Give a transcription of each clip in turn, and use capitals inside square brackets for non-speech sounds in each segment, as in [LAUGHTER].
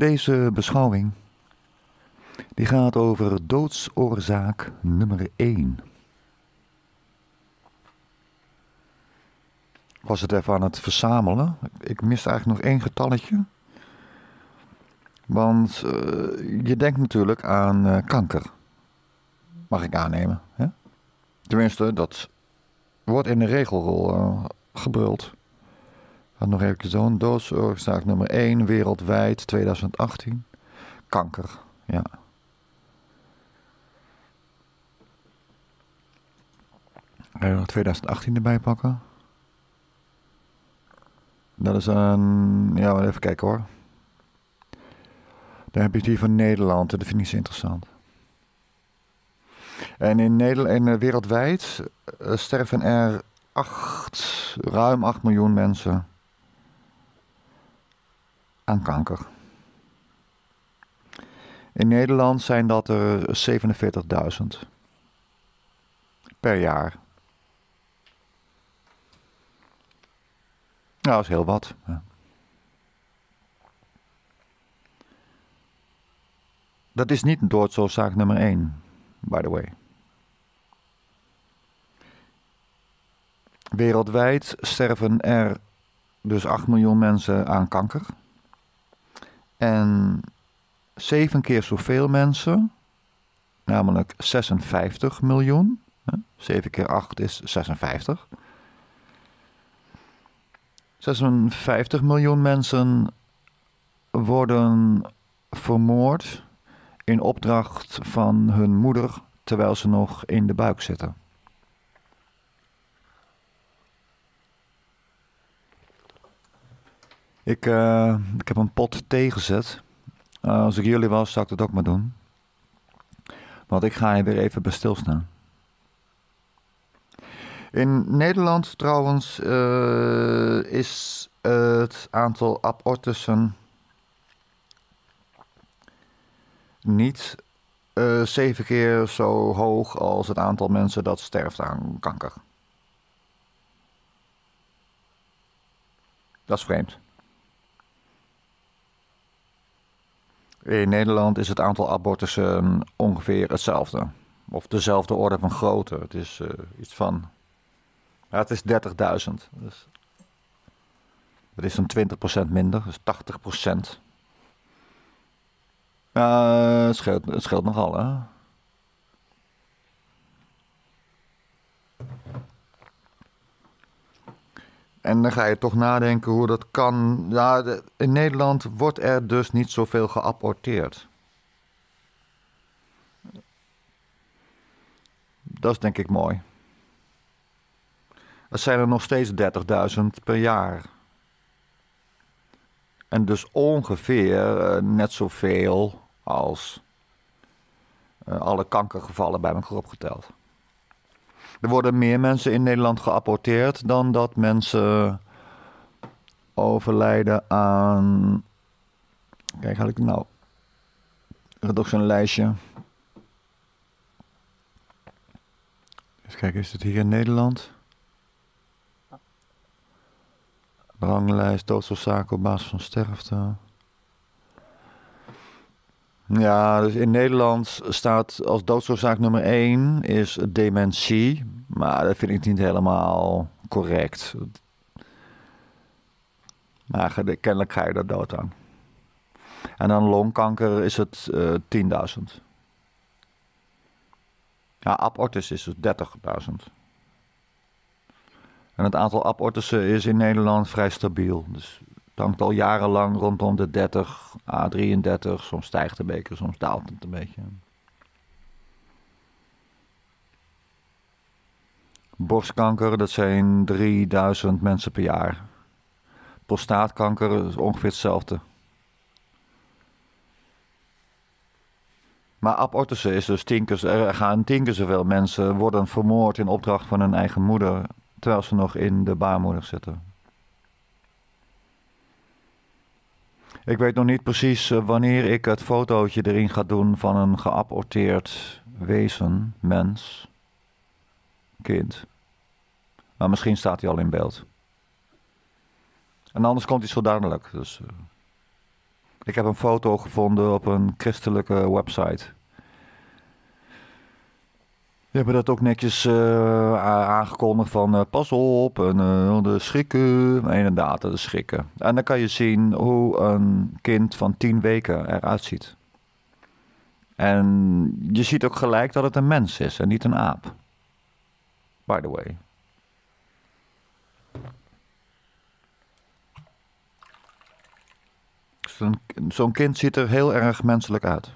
Deze beschouwing die gaat over doodsoorzaak nummer 1. Was het even aan het verzamelen. Ik miste eigenlijk nog één getalletje. Want eh, je denkt natuurlijk aan eh, kanker. Mag ik aannemen. Hè? Tenminste, dat wordt in de regelrol uh, eh, gebruld had nog even zo'n doodsoorzaak nummer 1 wereldwijd 2018. Kanker, ja. Ga je nog 2018 erbij pakken? Dat is een... Ja, even kijken hoor. Dan heb je die van Nederland. Dat vind ik zo interessant. En in Nederland eh, wereldwijd eh, sterven er 8, ruim 8 miljoen mensen aan kanker. In Nederland zijn dat er 47.000 per jaar. Nou, dat is heel wat. Dat is niet doodsoorzaak nummer 1, by the way. Wereldwijd sterven er dus 8 miljoen mensen aan kanker. En zeven keer zoveel mensen, namelijk 56 miljoen. 7 keer 8 is 56. 56 miljoen mensen worden vermoord in opdracht van hun moeder terwijl ze nog in de buik zitten. Ik, eh, ik heb een pot thee gezet. Eh, als ik jullie was, zou ik dat ook maar doen. Want ik ga hier weer even bij stilstaan. In Nederland trouwens eh, is het aantal abortussen niet zeven keer zo hoog als het aantal mensen dat sterft aan kanker. Dat is vreemd. In Nederland is het aantal abortussen ehm, ongeveer hetzelfde. Of dezelfde orde van grootte. Het is eh, iets van. Ja, het is 30.000. Dus dat is dan 20% minder, dus 80%. Uh, het, scheelt, het scheelt nogal, hè? En dan ga je toch nadenken hoe dat kan. in Nederland wordt er dus niet zoveel geapporteerd. Dat is denk ik mooi. Er zijn er nog steeds 30.000 per jaar. En dus ongeveer eh, net zoveel als eh, alle kankergevallen bij elkaar opgeteld. Er worden meer mensen in Nederland geapporteerd dan dat mensen overlijden aan. Kijk, had ik nou. Ik had ook zo'n lijstje. Even kijken, is het hier in Nederland? Ranglijst, doodsoorzaak op basis van sterfte. Ja, dus in Nederland staat als doodsoorzaak nummer 1 is dementie. Maar dat vind ik niet helemaal correct. Maar kennelijk ga je daar dood aan. En dan longkanker is het uh, eh, 10.000. Ja, abortus is het 30.000. En het aantal abortussen is in Nederland vrij stabiel. Dus Dankt al jarenlang rondom de 30, A33. Soms stijgt de beker, soms daalt het een beetje. Borstkanker, dat zijn 3000 mensen per jaar. Prostaatkanker is ongeveer hetzelfde. Maar abortussen is dus tinkers, er gaan tinkers zoveel mensen worden vermoord in opdracht van hun eigen moeder, terwijl ze nog in de baarmoeder zitten. Ik weet nog niet precies eh, wanneer ik het fotootje erin ga doen van een geaborteerd wezen, mens, kind. Maar misschien staat hij al in beeld. En anders komt hij zo duidelijk. Dus, eh, ik heb een foto gevonden op een christelijke website. We hebben dat ook netjes eh, aangekondigd van eh, pas op en uh, eh, de schrikken. Inderdaad, de schrikken. En dan kan je zien hoe een kind van tien weken eruit ziet. En je ziet ook gelijk dat het een mens is en niet een aap. By the way. Zo'n kind ziet er heel erg menselijk uit.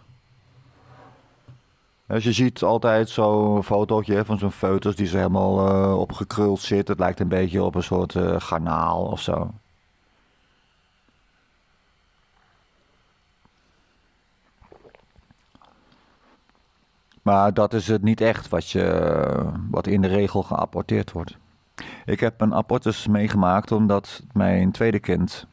Als je ziet altijd zo'n fotootje van zo'n foetus die ze helemaal uh, opgekruld zit. Het lijkt een beetje op een soort eh, garnaal of zo. Maar dat is het niet echt wat, je, wat in de regel geapporteerd wordt. Ik heb een abortus meegemaakt omdat mijn tweede kind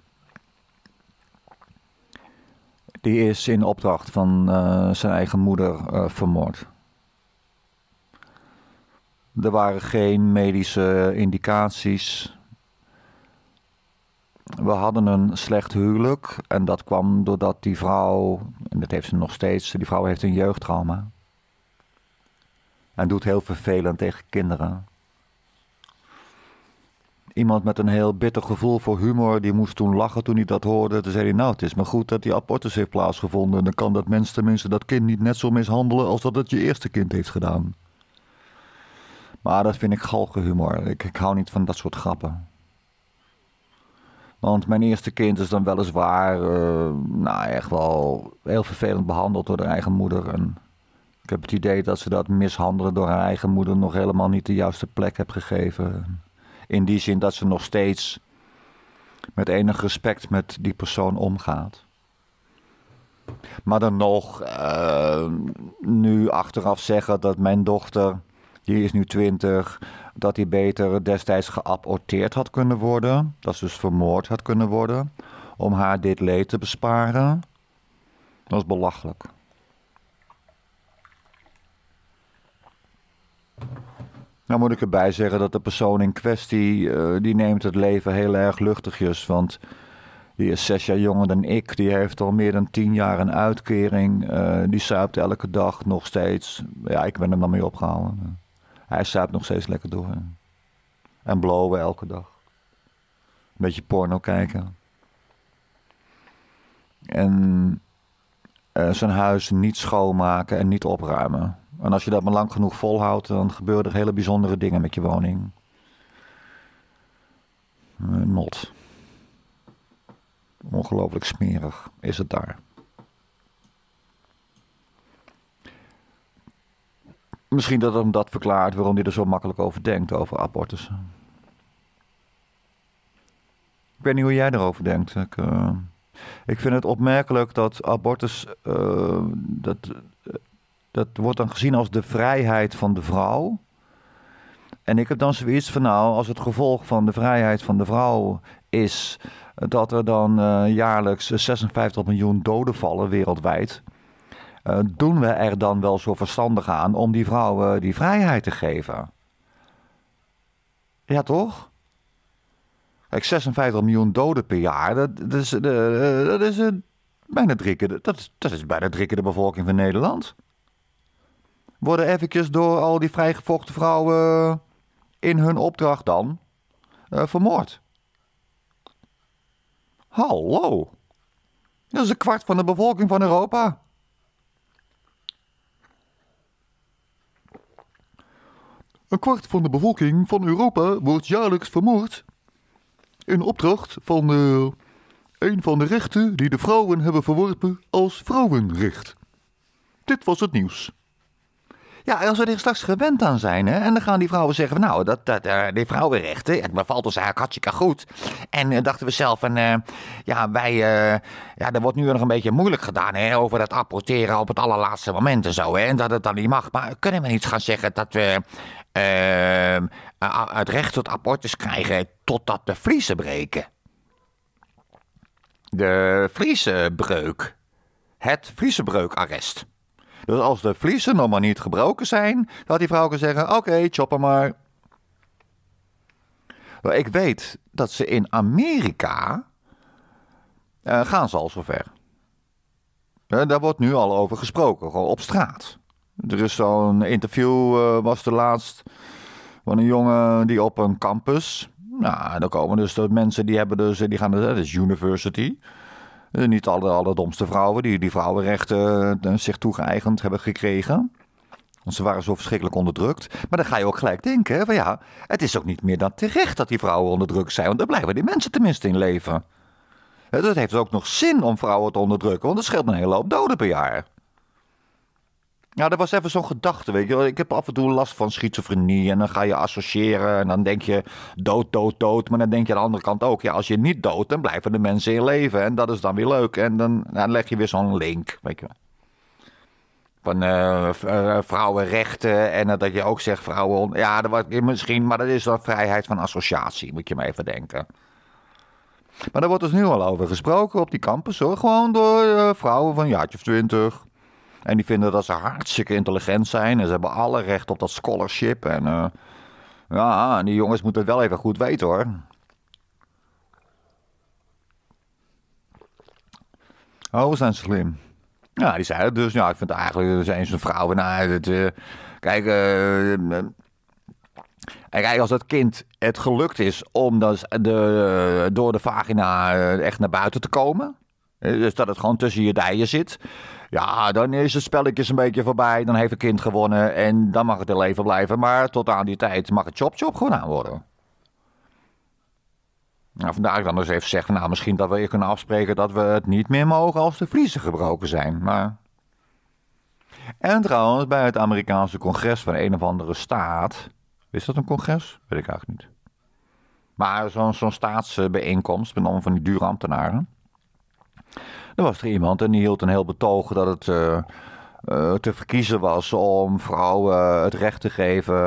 die is in opdracht van eh, zijn eigen moeder eh, vermoord. Er waren geen medische indicaties. We hadden een slecht huwelijk en dat kwam doordat die vrouw, en dat heeft ze nog steeds, die vrouw heeft een jeugdtrauma. En doet heel vervelend tegen kinderen iemand met een heel bitter gevoel voor humor, die moest toen lachen toen hij dat hoorde. Toen zei hij, nou het is maar goed dat die abortus heeft plaatsgevonden. dan kan dat mens tenminste dat kind niet net zo mishandelen als dat het je eerste kind heeft gedaan. Maar dat vind ik galgenhumor. Ik, ik hou niet van dat soort grappen. Want mijn eerste kind is dan weliswaar, eh, nou echt wel heel vervelend behandeld door haar eigen moeder. En ik heb het idee dat ze dat mishandelen door haar eigen moeder nog helemaal niet de juiste plek heeft gegeven. In die zin dat ze nog steeds met enig respect met die persoon omgaat. Maar dan nog, eh, nu achteraf zeggen dat mijn dochter, die is nu 20, dat die beter destijds geaborteerd had kunnen worden. Dat ze dus vermoord had kunnen worden. Om haar dit leed te besparen. Dat is belachelijk. Nou moet ik erbij zeggen dat de persoon in kwestie, eh, die neemt het leven heel erg luchtigjes. Want die is zes jaar jonger dan ik. Die heeft al meer dan tien jaar een uitkering. Eh, die zuipt elke dag nog steeds. Ja, ik ben hem dan mee opgehouden. Hij zuipt nog steeds lekker door. En blowen elke dag. Een beetje porno kijken. En eh, zijn huis niet schoonmaken en niet opruimen. En als je dat maar lang genoeg volhoudt, dan gebeuren er hele bijzondere dingen met je woning. Eh, not. Ongelooflijk smerig is het daar. Misschien dat hem dat verklaart waarom hij er zo makkelijk over denkt, over abortussen. Ik weet niet hoe jij erover denkt. Ik, eh, ik vind het opmerkelijk dat abortus. Eh, dat, dat wordt dan gezien als de vrijheid van de vrouw. En ik heb dan zoiets van, nou, als het gevolg van de vrijheid van de vrouw is dat er dan eh, jaarlijks 56 miljoen doden vallen wereldwijd, eh, doen we er dan wel zo verstandig aan om die vrouwen die vrijheid te geven? Ja, toch? Kijk, 56 miljoen doden per jaar, dat, is, dat is eh, bijna drie keer dat, dat is bijna drie keer de bevolking van Nederland worden eventjes door al die vrijgevochten vrouwen in hun opdracht dan eh, vermoord. Hallo. Dat is een kwart van de bevolking van Europa. Een kwart van de bevolking van Europa wordt jaarlijks vermoord. In opdracht van een van de rechten die de vrouwen hebben verworpen als vrouwenrecht. Dit was het nieuws. Ja, als we er straks gewend aan zijn, hè, en dan gaan die vrouwen zeggen: Nou, dat, dat, eh, die vrouwenrechten, het valt ons eigenlijk hartstikke goed. En eh, dachten we zelf: en, uh, eh, Ja, wij, ja, er wordt nu nog een beetje moeilijk gedaan hè, over dat apporteren op het allerlaatste moment en zo. Hè, en dat het dan niet mag. Maar kunnen we niet gaan zeggen dat we het recht tot abortus krijgen totdat de vriezen breken? De vriezenbreuk. Het vriezenbreukarrest. Dus als de vliezen nog maar niet gebroken zijn, dat die vrouw kan zeggen: Oké, okay, chopper maar. Ik weet dat ze in Amerika. Uh, gaan ze al zover. Eh, daar wordt nu al over gesproken, gewoon op straat. Er is zo'n interview, eh, was de laatst. van een jongen die op een campus. Nou, dan komen dus de mensen die hebben dus. die gaan. dat dus, is university. Eh, niet alle allerdomste vrouwen die die vrouwenrechten eh, zich toegeëigend hebben gekregen. Want ze waren zo verschrikkelijk onderdrukt. Maar dan ga je ook gelijk denken: van ja, het is ook niet meer dan terecht dat die vrouwen onderdrukt zijn. Want daar blijven die mensen tenminste in leven. het eh, heeft ook nog zin om vrouwen te onderdrukken, want dat scheelt een hele hoop doden per jaar. Ja, dat was even zo'n gedachte, weet je wel. Ik heb af en toe last van schizofrenie en dan ga je associëren en dan denk je dood, dood, dood. Maar dan denk je aan de andere kant ook, ja, als je niet dood, dan blijven de mensen in leven en dat is dan weer leuk. En dan, leg je weer zo'n link, weet je wel. Van eh, eh, vrouwenrechten en dat je ook zegt vrouwen... Ja, dat was, misschien, maar dat is dan vrijheid van associatie, moet je maar even denken. Maar daar wordt dus nu al over gesproken op die campus hoor. Gewoon door eh, vrouwen van jaartje of twintig. En die vinden dat ze hartstikke intelligent zijn. En ze hebben alle recht op dat scholarship. En eh, ja, die jongens moeten het wel even goed weten hoor. Oh, zijn ze slim. Ja, die zei het dus. Ja, ik vind eigenlijk, zijn ze een vrouw. Nou, het, uh, eh, kijk, en eh, kijk, als dat kind het gelukt is om de, door de vagina echt naar buiten te komen. Dus dat het gewoon tussen je dijen zit. Ja, dan is het spelletje een beetje voorbij. Dan heeft een kind gewonnen en dan mag het in leven blijven. Maar tot aan die tijd mag het chop chop gedaan worden. Nou, vandaag dan dus even zeggen, nou, misschien dat we hier kunnen afspreken dat we het niet meer mogen als de vriezen gebroken zijn. Maar... En trouwens, bij het Amerikaanse congres van een of andere staat. Is dat een congres? Weet ik eigenlijk niet. Maar zo'n zo'n staatsbijeenkomst met van die dure ambtenaren. Er was er iemand en die hield een heel betoog dat het eh, eh, te verkiezen was om vrouwen eh, het recht te geven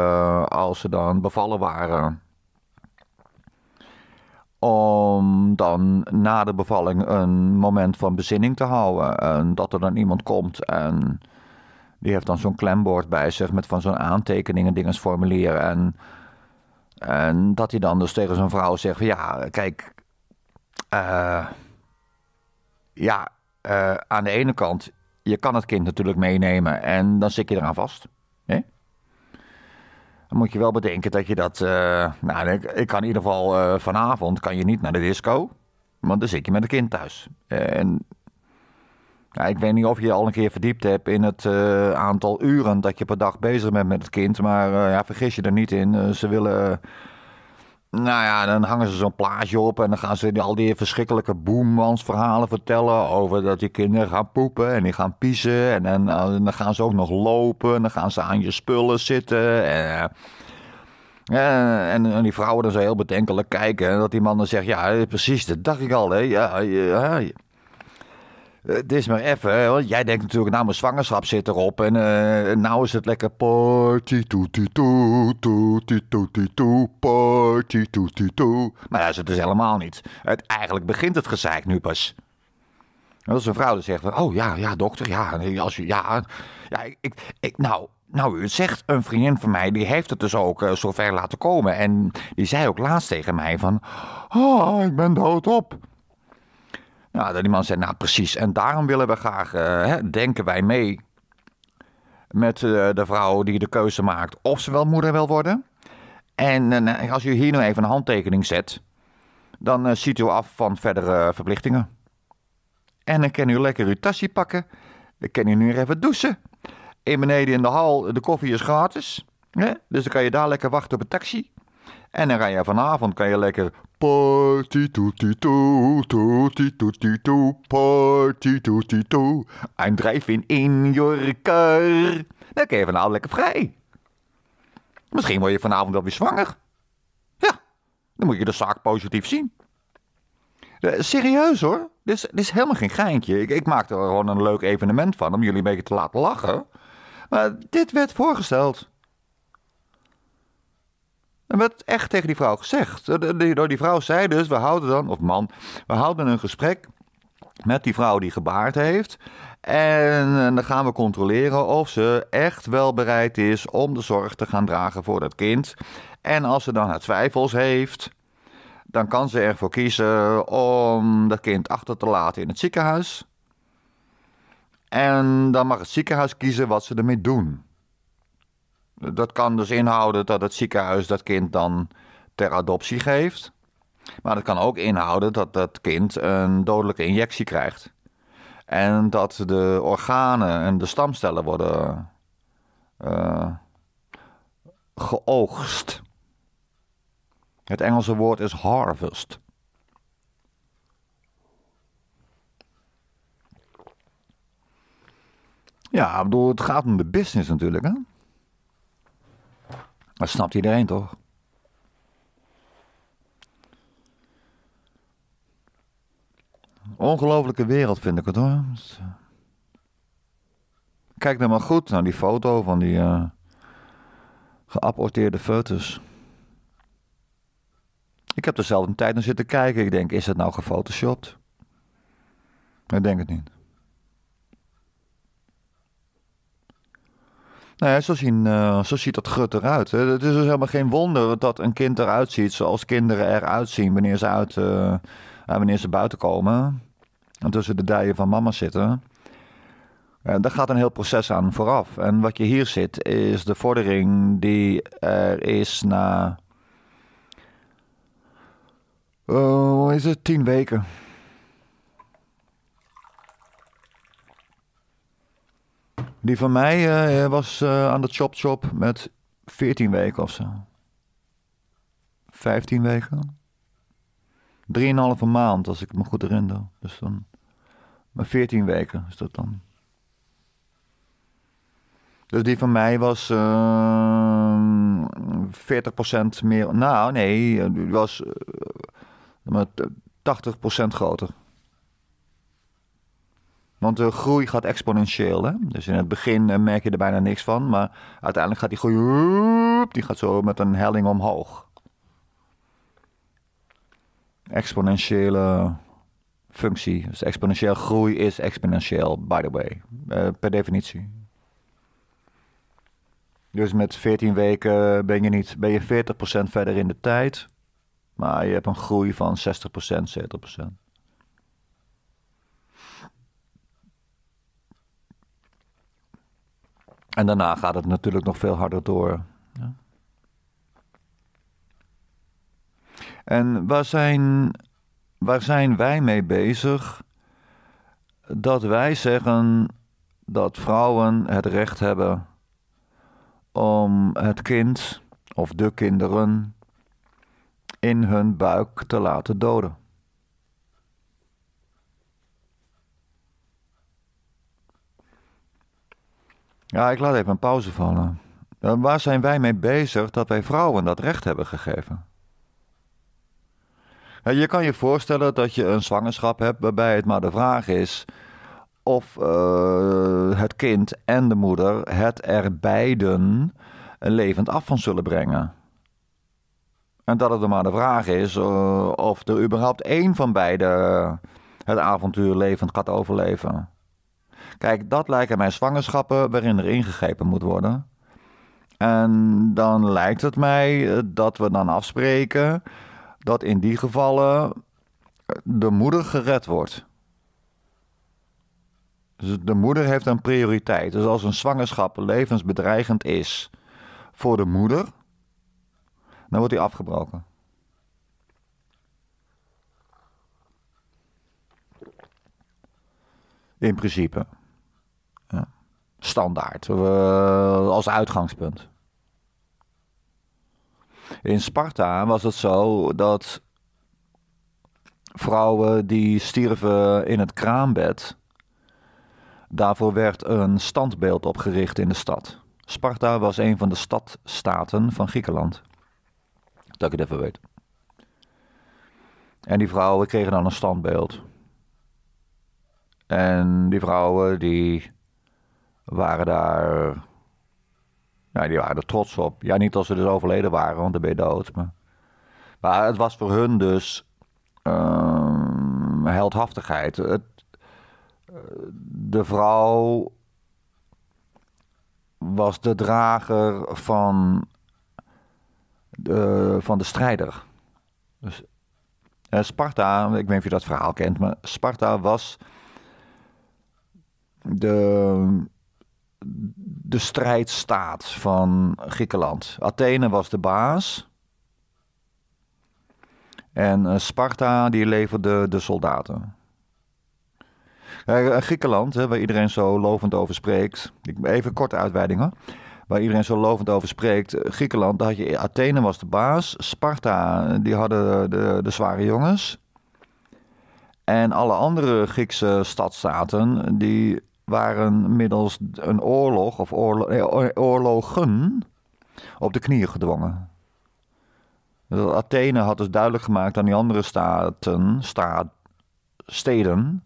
als ze dan bevallen waren. Om dan na de bevalling een moment van bezinning te houden. En dat er dan iemand komt en die heeft dan zo'n klembord bij zich met van zo'n aantekeningen, dingens formulieren. En, en dat hij dan dus tegen zo'n vrouw zegt: Ja, kijk. eh ja, eh, aan de ene kant, je kan het kind natuurlijk meenemen en dan zit je eraan vast. Hè? Dan moet je wel bedenken dat je dat. Eh, nou, ik, kan in ieder geval eh, vanavond kan je niet naar de disco, want dan zit je met een kind thuis. En nou, ik weet niet of je, je al een keer verdiept hebt in het aantal uren dat je per dag bezig bent met het kind, maar ja, vergis je er niet in. ze willen nou ja, dan hangen ze zo'n plaatje op en dan gaan ze al die verschrikkelijke boemansverhalen vertellen over dat die kinderen gaan poepen en die gaan piezen en, en, eh, dan gaan ze ook nog lopen en dan gaan ze aan je spullen zitten en... Eh, en, eh, en, en, die vrouwen dan zo heel bedenkelijk kijken. En dat die man dan zegt, ja, precies, dat dacht ik al. Hè. Ja, ja, ja, eh, het is maar even, want jij denkt natuurlijk, nou mijn zwangerschap zit erop en uh, nou is het lekker party toe party toe Maar dat is het dus helemaal niet. Het, eigenlijk begint het gezeik nu pas. Dat is een vrouw die zegt, van, oh ja, ja dokter, ja, als je, ja, ja, ik, ik, nou, nou, u zegt, een vriendin van mij, die heeft het dus ook zo eh, zover laten komen. En die zei ook laatst tegen mij van, oh, ik ben doodop. Ja, dat die man zei, nou precies. En daarom willen we graag, eh, hè, denken wij mee met eh, de vrouw die de keuze maakt of ze wel moeder wil worden. En eh, nou, als u hier nu even een handtekening zet, dan ziet u af van verdere verplichtingen. En dan kan u lekker uw tasje pakken. Dan kan u nu even douchen. In beneden in de hal, de koffie is gratis. Hè? Dus dan kan je daar lekker wachten op een taxi. En dan ga je vanavond kan je lekker Party toetie toe, toetie toetie toe, party toe. I'm driving in your car. Dan kun je vanavond lekker vrij. Misschien word je vanavond wel weer zwanger. Ja, dan moet je de zaak positief zien. Eh, serieus hoor, dit is, dit is, helemaal geen geintje. Ik, ik maak er gewoon een leuk evenement van om jullie een beetje te laten lachen. Maar dit werd voorgesteld en werd echt tegen die vrouw gezegd. Door nou, die vrouw zei dus, we houden dan, of man, we houden een gesprek met die vrouw die gebaard heeft. En eh, dan gaan we controleren of ze echt wel bereid is om de zorg te gaan dragen voor dat kind. En als ze dan haar twijfels heeft, dan kan ze ervoor kiezen om dat kind achter te laten in het ziekenhuis. En dan mag het ziekenhuis kiezen wat ze ermee doen. Dat kan dus inhouden dat het ziekenhuis dat kind dan ter adoptie geeft. Maar dat kan ook inhouden dat dat kind een dodelijke injectie krijgt. En dat de organen en de stamcellen worden eh, geoogst. Het Engelse woord is harvest. Ja, ik bedoel, het gaat om de business natuurlijk, hè? Dat snapt iedereen toch? Ongelofelijke wereld vind ik het hoor. Kijk nou maar goed naar die foto van die uh, eh, geaborteerde foetus. Ik heb er zelf een tijd naar zitten kijken. Ik denk, is dat nou gefotoshopt? Ik denk het niet. Nou zo, eh, zo ziet dat grut eruit. Hè. Het is dus helemaal geen wonder dat een kind eruit ziet zoals kinderen eruit zien wanneer ze, uit, uh, wanneer ze buiten komen. En tussen de dijen van mama zitten. En daar gaat een heel proces aan vooraf. En wat je hier ziet is de vordering die er is na. Oh, is het tien weken? Die van mij eh, was uh, aan de Chop Chop met 14 weken of zo. 15 weken. 3,5 maand, als ik me goed herinner. Dus dan. Maar 14 weken is dat dan. Dus die van mij was uh, ehm, 40% meer. Nou, nee, die was uh, eh, 80% groter. Want de groei gaat exponentieel. Hè? Dus in het begin eh, merk je er bijna niks van. Maar uiteindelijk gaat die groei. Die gaat zo met een helling omhoog. Exponentiële functie. Dus exponentieel groei is exponentieel, by the way. Eh, per definitie. Dus met 14 weken ben je, niet, ben je 40% verder in de tijd. Maar je hebt een groei van 60%, 70%. En daarna gaat het natuurlijk nog veel harder door. Ja. En waar zijn, waar zijn wij mee bezig? Dat wij zeggen dat vrouwen het recht hebben om het kind of de kinderen in hun buik te laten doden. Ja, ik laat even een pauze vallen. Eh, waar zijn wij mee bezig dat wij vrouwen dat recht hebben gegeven? Je kan je voorstellen dat je een zwangerschap hebt waarbij het maar de vraag is of eh, het kind en de moeder het er beiden levend af van zullen brengen. En dat het er maar de vraag is eh, of er überhaupt één van beiden het avontuur levend gaat overleven. Kijk, dat lijken mij zwangerschappen waarin er ingegrepen moet worden. En dan lijkt het mij eh, dat we dan afspreken dat in die gevallen eh, de moeder gered wordt. Dus de moeder heeft een prioriteit. Dus als een zwangerschap levensbedreigend is voor de moeder, dan wordt die afgebroken. In principe standaard eh, als uitgangspunt. In Sparta was het zo dat vrouwen die stierven in het kraambed, daarvoor werd een standbeeld opgericht in de stad. Sparta was een van de stadstaten van Griekenland. Dat ik het even weet. En die vrouwen kregen dan een standbeeld. En die vrouwen die waren daar. Ja, die waren er trots op. Ja, niet als ze dus overleden waren, want dan ben je dood. Maar, maar het was voor hun dus ehm, heldhaftigheid. Het, de vrouw was de drager van de, van de strijder. Dus, eh, Sparta, ik weet niet of je dat verhaal kent, maar Sparta was de de strijdstaat van Griekenland. Athene was de baas. En eh, Sparta die leverde de soldaten. Eh, Griekenland, waar iedereen zo lovend over spreekt. Even korte uitweidingen. Waar iedereen zo lovend over spreekt. Eh, Griekenland, daar had je Athene was de baas. Sparta, die hadden de, de zware jongens. En alle andere Griekse stadstaten, die waren middels een oorlog of oorlogen op de knieën gedwongen. Athene had dus duidelijk gemaakt aan die andere staten, steden.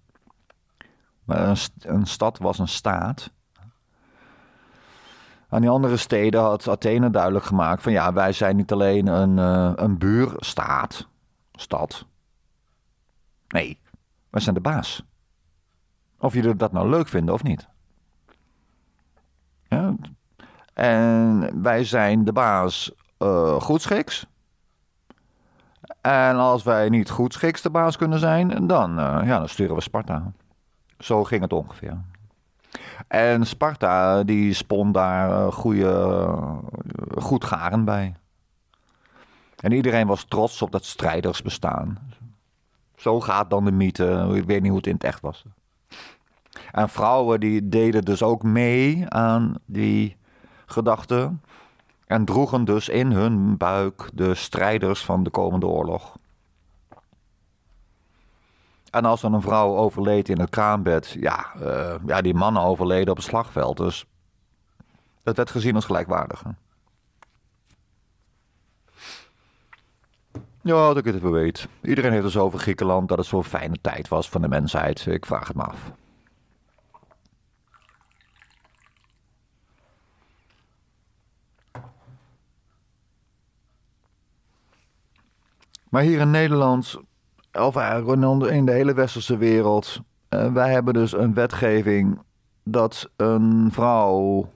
Maar een, stad was een staat. Aan die andere steden had Athene duidelijk gemaakt van ja, wij zijn niet alleen een, uh, een buurstaat, stad. Nee, wij zijn de baas. Of jullie dat nou leuk vinden of niet. Ja. En wij zijn de baas uh, goedschiks. En als wij niet goedschiks de baas kunnen zijn, dan, eh, ja, dan sturen we Sparta. Zo ging het ongeveer. En Sparta die spon daar eh, goede, goed garen bij. En iedereen was trots op dat strijders bestaan. Zo gaat dan de mythe. Ik weet niet hoe het in het echt was. En vrouwen die deden dus ook mee aan die gedachten En droegen dus in hun buik de strijders van de komende oorlog. En als dan een vrouw overleed in het kraambed, ja, eh, ja die mannen overleden op het slagveld. Dus dat werd gezien als gelijkwaardige. Ja, dat ik het even weet. Iedereen heeft het over Griekenland dat het zo'n fijne tijd was van de mensheid. Ik vraag het me af. Maar hier in Nederland, of eigenlijk in de hele westerse wereld, eh, wij hebben dus een wetgeving dat een vrouw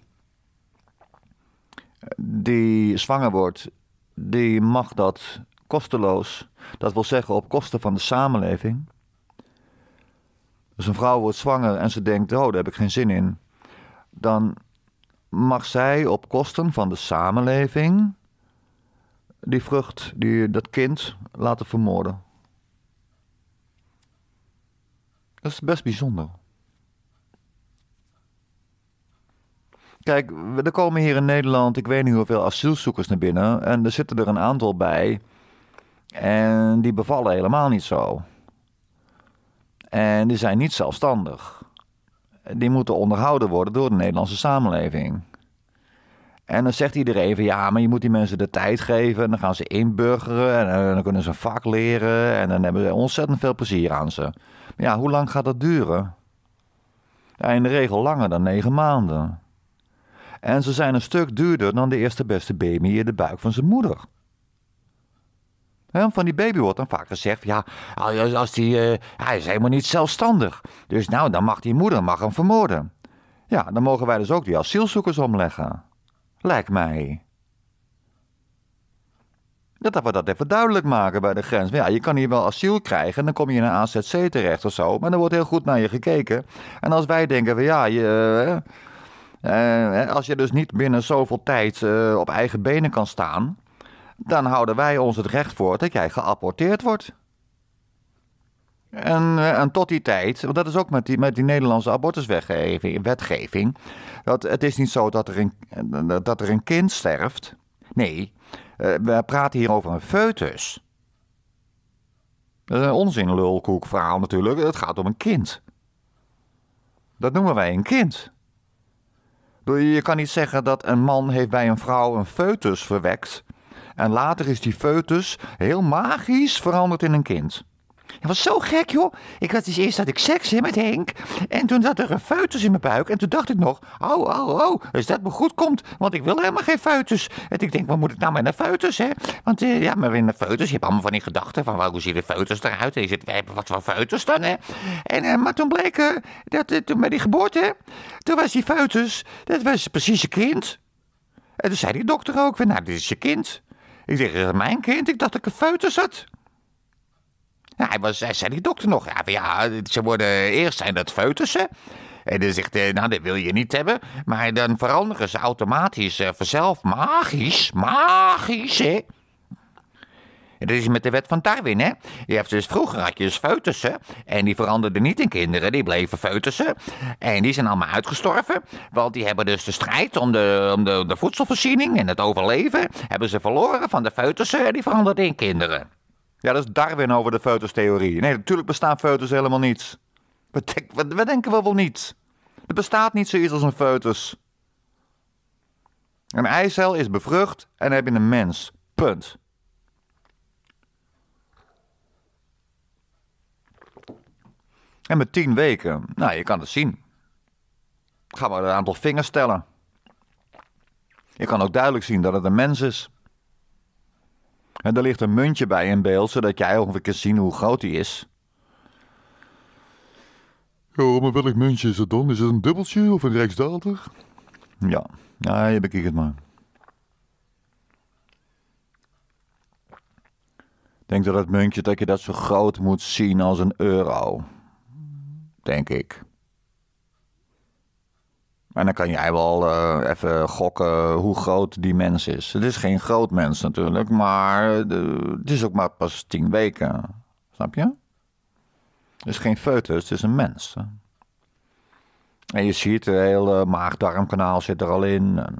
die zwanger wordt, die mag dat kosteloos. Dat wil zeggen op kosten van de samenleving. Dus een vrouw wordt zwanger en ze denkt, oh, daar heb ik geen zin in. Dan mag zij op kosten van de samenleving die vrucht, die, dat kind, laten vermoorden. Dat is best bijzonder. Kijk, er komen hier in Nederland, ik weet niet hoeveel asielzoekers naar binnen. En er zitten er een aantal bij. En die bevallen helemaal niet zo. En die zijn niet zelfstandig. Die moeten onderhouden worden door de Nederlandse samenleving. En dan zegt iedereen van ja, maar je moet die mensen de tijd geven. En dan gaan ze inburgeren en eh, dan kunnen ze een vak leren. En dan hebben ze ontzettend veel plezier aan ze. Maar ja, hoe lang gaat dat duren? Ja, in de regel langer dan negen maanden. En ze zijn een stuk duurder dan de eerste beste baby in de buik van zijn moeder. En van die baby wordt dan vaak gezegd, ja, als die, eh, hij is helemaal niet zelfstandig. Dus nou, dan mag die moeder mag hem vermoorden. Ja, dan mogen wij dus ook die asielzoekers omleggen lijkt mij. Dat we dat even duidelijk maken bij de grens. ja, je kan hier wel asiel krijgen en dan kom je in een AZC terecht of zo. Maar dan wordt heel goed naar je gekeken. En als wij denken van ja, je, eh, eh, eh, als je dus niet binnen zoveel tijd eh, op eigen benen kan staan, dan houden wij ons het recht voor dat jij geapporteerd wordt. En, eh, en, tot die tijd, want dat is ook met die, met die Nederlandse abortuswetgeving. Dat, het is niet zo dat er, een, dat er een kind sterft. Nee, eh, we praten hier over een foetus. Dat is een onzin verhaal natuurlijk. Het gaat om een kind. Dat noemen wij een kind. Je kan niet zeggen dat een man heeft bij een vrouw een foetus verwekt. En later is die foetus heel magisch veranderd in een kind. Het was zo gek, joh. Ik had dus eerst dat ik seks met Henk. En toen zat er een foutus in mijn buik. En toen dacht ik nog, oh, oh, oh, als dat me goed komt. Want ik wil helemaal geen foetus. En ik denk, wat moet ik nou met een foetus, hè? Want eh, ja, maar in een foetus, je hebt allemaal van die gedachten van, hoe zien de foetus eruit? En je zit, wat voor foetus dan, hè? En, eh, maar toen bleek eh, dat eh, toen bij die geboorte, toen was die foutus. dat was precies je kind. En toen zei die dokter ook, nou, dit is je kind. Ik zeg, mijn kind? Ik dacht dat ik een foutus had. Ja, hij, was, zei die dokter nog, ja, ja ze worden, eerst zijn dat foetussen. En dan zegt hij, nou, dat wil je niet hebben. Maar dan veranderen ze automatisch uh, vanzelf. Magisch, magisch, hè. En dat is met de wet van Darwin, hè. Je hebt dus, vroeger had je dus foetussen. En die veranderden niet in kinderen, die bleven foetussen. En die zijn allemaal uitgestorven. Want die hebben dus de strijd om de, om de, de voedselvoorziening en het overleven... hebben ze verloren van de foetussen en die veranderden in kinderen. Ja, dat is Darwin over de foetustheorie. Nee, natuurlijk bestaan foetus helemaal niet. We, denken, we wel wel niet. Er bestaat niet zoiets als een foetus. Een eicel is bevrucht en heb je een mens. Punt. En met tien weken, nou, je kan het zien. gaan we een aantal vingers tellen. Je kan ook duidelijk zien dat het een mens is. En er ligt een muntje bij in beeld, zodat jij ongeveer kan zien hoe groot die is. Ja, maar welk muntje is het dan? Is het een dubbeltje of een Rijksdaalder? Ja, ja nou, je bekijkt het maar. denk dat het muntje dat je dat zo groot moet zien als een euro. Denk ik. En dan kan jij wel eh, even gokken hoe groot die mens is. Het is geen groot mens natuurlijk, maar het is ook maar pas tien weken. Snap je? Het is geen foetus, het is een mens. En je ziet, de hele maag-darmkanaal zit er al in. En,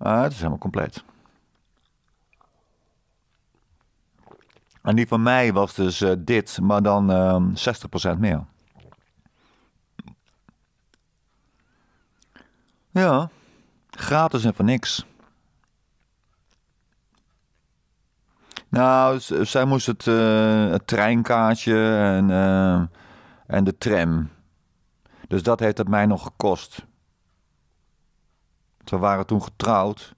eh, eh, het is helemaal compleet. En die van mij was dus dit, maar dan 60% meer. Ja, gratis en voor niks. Nou, zij moest het, eh, het treinkaartje en, eh, en de tram. Dus dat heeft het mij nog gekost. Ze waren toen getrouwd.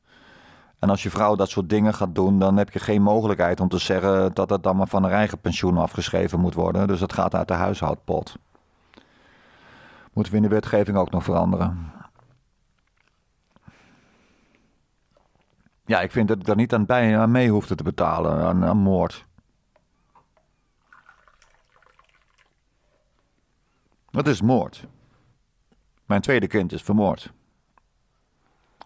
En als je vrouw dat soort dingen gaat doen, dan heb je geen mogelijkheid om te zeggen dat het dan maar van haar eigen pensioen afgeschreven moet worden. Dus dat gaat uit de huishoudpot. Moeten we in de wetgeving ook nog veranderen. Ja, ik vind dat ik daar niet aan, bij, aan mee hoefde te betalen, aan, moord. Dat is moord. Mijn tweede kind is vermoord.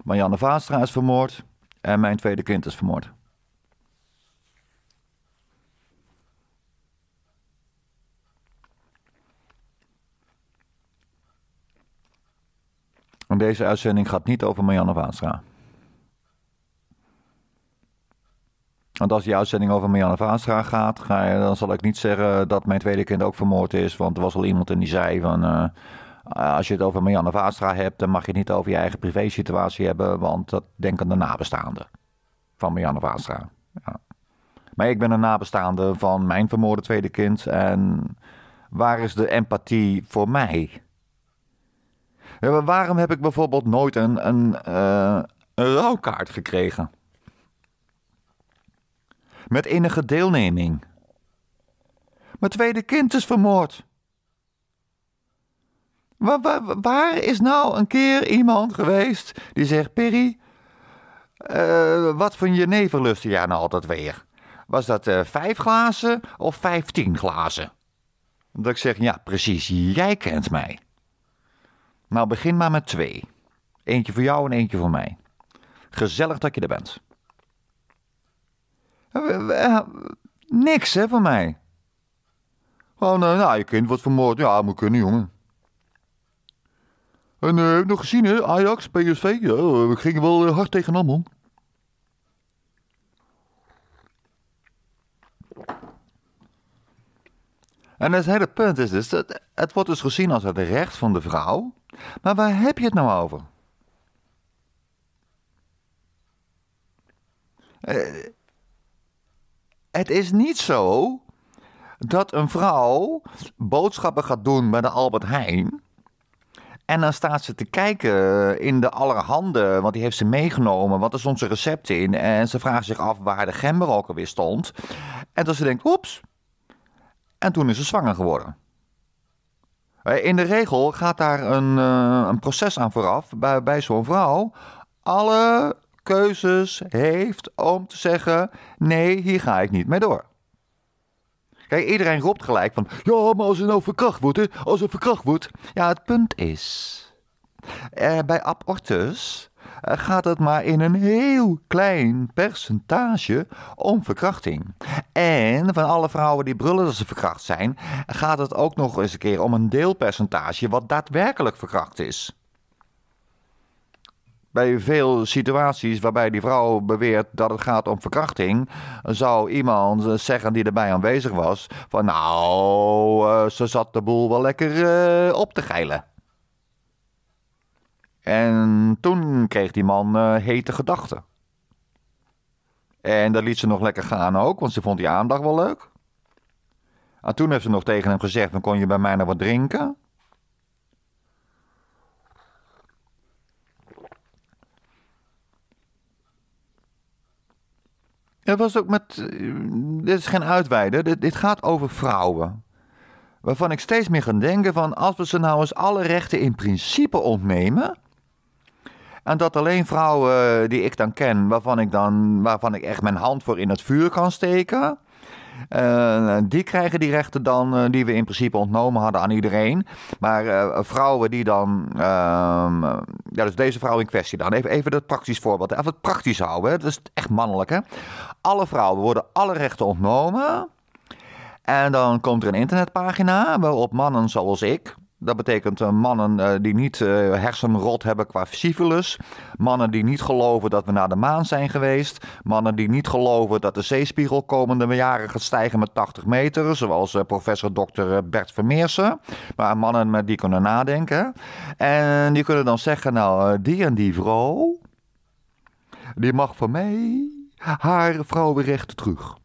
Marianne Vaastra is vermoord en mijn tweede kind is vermoord. En deze uitzending gaat niet over Marianne Vaastra. Want als die uitzending over Marianne Vaastra gaat, ga je, dan zal ik niet zeggen dat mijn tweede kind ook vermoord is. Want er was al iemand en die zei van... Eh, eh, als je het over Marianne Vaanstra hebt, dan mag je het niet over je eigen privésituatie hebben. Want dat denk de nabestaanden van Marianne Vaanstra. Ja. Maar ik ben een nabestaande van mijn vermoorde tweede kind. En waar is de empathie voor mij? Ja, waarom heb ik bijvoorbeeld nooit een, een, eh, een rouwkaart gekregen? met enige deelneming. Mijn tweede kind is vermoord. Waar, waar, is nou een keer iemand geweest die zegt: Perry, eh, wat van je lust jij nou altijd weer? Was dat eh, vijf glazen of vijftien glazen? Dat ik zeg: Ja, precies, jij kent mij. Nou, begin maar met twee. Eentje voor jou en eentje voor mij. Gezellig dat je er bent. Eh, eh, eh, niks, hè, van mij. Gewoon, oh, nee, nou, je kind wordt vermoord. Ja, moet kunnen, jongen. En uh, heb nog gezien, hè? Ajax, PSV. Ja, we gingen wel hard tegen man. En het hele punt is dus, dat het wordt dus gezien als het recht van de vrouw. Maar waar heb je het nou over? Eh. Het is niet zo dat een vrouw boodschappen gaat doen bij de Albert Heijn. En dan staat ze te kijken in de allerhande, want die heeft ze meegenomen. Wat is onze recept in? En ze vraagt zich af waar de gember ook alweer stond. En toen ze denkt, oeps. En toen is ze zwanger geworden. Eh, in de regel gaat daar een, eh, een proces aan vooraf bij zo'n vrouw. Alle keuzes heeft om te zeggen: nee, hier ga ik niet mee door. Kijk, iedereen roept gelijk van: ja, maar als er nou verkracht wordt, hè? als er verkracht wordt. Ja, het punt is: eh, bij abortus eh, gaat het maar in een heel klein percentage om verkrachting. En van alle vrouwen die brullen dat ze verkracht zijn, gaat het ook nog eens een keer om een deelpercentage wat daadwerkelijk verkracht is bij veel situaties waarbij die vrouw beweert dat het gaat om verkrachting, zou iemand zeggen die erbij aanwezig was: van nou, eh, ze zat de boel wel lekker eh, op te geilen. En toen kreeg die man eh, hete gedachten. En dat liet ze nog lekker gaan ook, want ze vond die aandacht wel leuk. En toen heeft ze nog tegen hem gezegd: dan kon je bij mij nog wat drinken? Het was ook met. Eh, dit is geen uitweiden. Dit, gaat over vrouwen. Waarvan ik steeds meer ga denken: van als we ze nou eens alle rechten in principe ontnemen. En dat alleen vrouwen eh, die ik dan ken, waarvan ik, dan, waarvan ik echt mijn hand voor in het vuur kan steken. Eh, die krijgen die rechten dan die we in principe ontnomen hadden aan iedereen. Maar vrouwen die dan. Ehm, ja, dus deze vrouw in kwestie dan. Even, even dat praktisch voorbeeld. Even het praktisch houden. Hè. Dat is echt mannelijk. Hè? alle vrouwen worden alle rechten ontnomen. En dan komt er een internetpagina waarop mannen zoals ik, dat betekent eh, mannen eh, die niet eh, hersenrot hebben qua syfilis. Mannen die niet geloven dat we naar de maan zijn geweest. Mannen die niet geloven dat de zeespiegel komende jaren gaat stijgen met 80 meter. Zoals professor Dr. Bert Vermeersen. Maar mannen met die kunnen nadenken. En die kunnen dan zeggen, nou, die en die vrouw... die mag voor mij haar vrouwenrechten terug.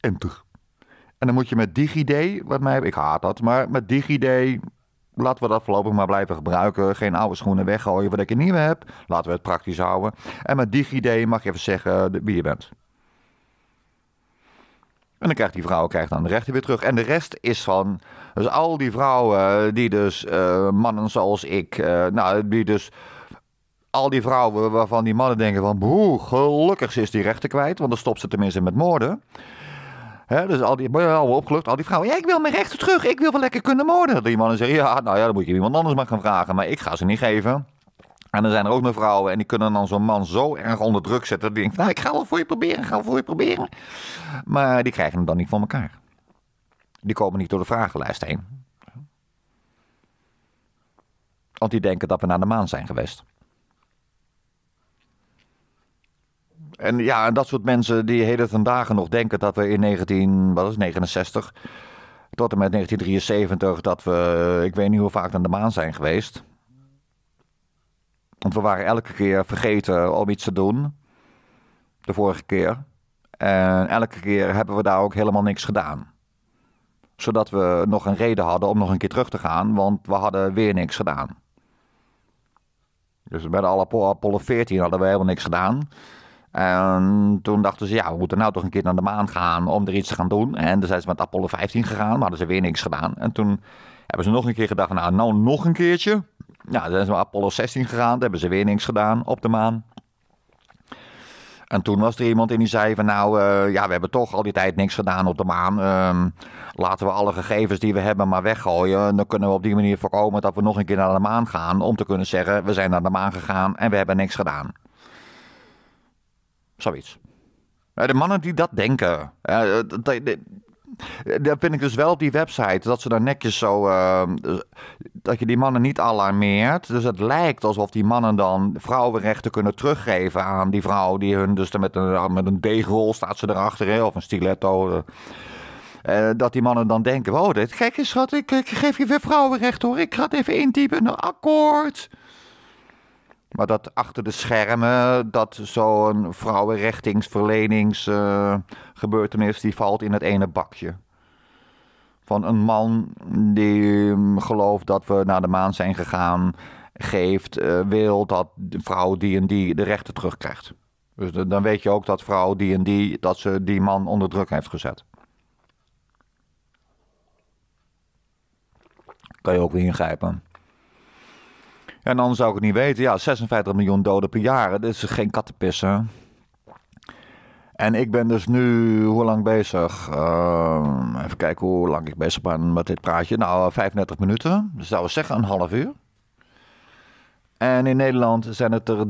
Enter. En dan moet je met DigiD, wat mij, ik haat dat, maar met DigiD laten we dat voorlopig maar blijven gebruiken. Geen oude schoenen weggooien wat ik er nieuwe heb. Laten we het praktisch houden. En met DigiD mag je even zeggen wie je bent. En dan krijgt die vrouw krijgt dan de rechten weer terug. En de rest is van. Dus al die vrouwen die dus eh, mannen zoals ik. Eh, nou, die dus al die vrouwen waarvan die mannen denken van... Boe, gelukkig is die rechter kwijt, want dan stopt ze tenminste met moorden. He, dus al die vrouwen opgelucht, al die vrouwen. Ja, ik wil mijn rechten terug. Ik wil wel lekker kunnen moorden. Die mannen zeggen, ja, nou ja, dan moet je iemand anders maar gaan vragen. Maar ik ga ze niet geven. En dan zijn er ook nog vrouwen en die kunnen dan zo'n man zo erg onder druk zetten. Die denkt, nou, ik ga wel voor je proberen, ik ga wel voor je proberen. Maar die krijgen hem dan niet van elkaar. Die komen niet door de vragenlijst heen. Want die denken dat we naar de maan zijn geweest. En ja, en dat soort mensen die heden vandaag dagen nog denken dat we in 1969 tot en met 1973 dat we, ik weet niet hoe vaak aan de maan zijn geweest. Want we waren elke keer vergeten om iets te doen. De vorige keer. En elke keer hebben we daar ook helemaal niks gedaan. Zodat we nog een reden hadden om nog een keer terug te gaan, want we hadden weer niks gedaan. Dus bij de Apollo 14 hadden we helemaal niks gedaan. En toen dachten ze, ja, we moeten nou toch een keer naar de maan gaan om er iets te gaan doen. En dan zijn ze met Apollo 15 gegaan, maar hadden ze weer niks gedaan. En toen hebben ze nog een keer gedacht, nou, nou nog een keertje. Ja, toen zijn ze met Apollo 16 gegaan, daar hebben ze weer niks gedaan op de maan. En toen was er iemand in die zei van nou, eh, ja, we hebben toch al die tijd niks gedaan op de maan. Ehm, laten we alle gegevens die we hebben maar weggooien. dan kunnen we op die manier voorkomen dat we nog een keer naar de maan gaan. Om te kunnen zeggen, we zijn naar de maan gegaan en we hebben niks gedaan. Zoiets. Eh, de mannen die dat denken. Eh, daar vind ik dus wel op die website dat ze daar netjes zo. Eh, dat je die mannen niet alarmeert. Dus het lijkt alsof die mannen dan vrouwenrechten kunnen teruggeven aan die vrouw. die hun dus met een, met een deegrol staat ze erachterin of een stiletto. dat die mannen dan denken: oh dit gek is schat. Ik, ik, geef je weer vrouwenrecht hoor. Ik ga het even intypen. Akkoord. Maar dat achter de schermen, dat zo'n vrouwenrechtingsverleningsgebeurtenis, eh, uh, die valt in het ene bakje. Van een man die mm, gelooft dat we naar de maan zijn gegaan, geeft, eh, wil dat de vrouw die en die de rechten terugkrijgt. Dus dan weet je ook dat vrouw die en die, dat ze die man onder druk heeft gezet. Kan je ook weer ingrijpen. En dan zou ik het niet weten. Ja, 56 miljoen doden per jaar. Dat is geen kattenpissen. En ik ben dus nu, hoe lang bezig? Ehm, even kijken hoe lang ik bezig ben met dit praatje. Nou, 35 minuten. Dus dat we zeggen een half uur. En in Nederland zijn het er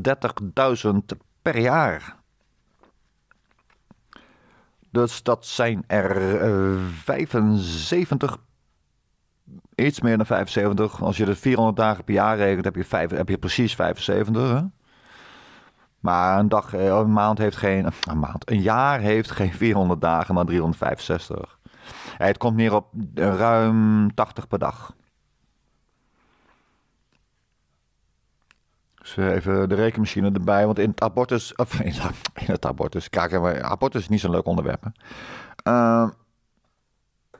30.000 per jaar. Dus dat zijn er 75 eh, iets meer dan 75. Als je dat 400 dagen per jaar rekent, heb je, heb je precies 75. Maar een dag, eh, een maand heeft geen. Eh, een maand. Een jaar heeft geen 400 dagen, maar 365. Eh, het komt neer op ruim 80 per dag. Dus even de rekenmachine erbij, want in het abortus. Of in, het abortus. Kijk, abortus is niet zo'n leuk onderwerp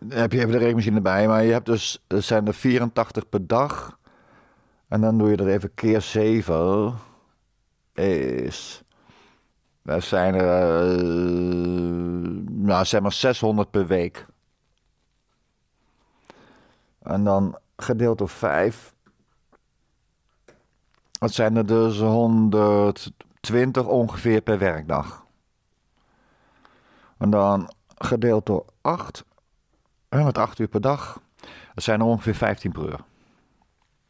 dan heb je even de rekenmachine erbij, maar je hebt dus, er zijn er 84 per dag. En dan doe je dat even keer 7. Is. Dat zijn er. Eh, nou, zeg maar 600 per week. En dan gedeeld door 5. Dat zijn er dus 120 ongeveer per werkdag. En dan gedeeld door 8 met acht uur per dag. Dat zijn er ongeveer 15 per uur.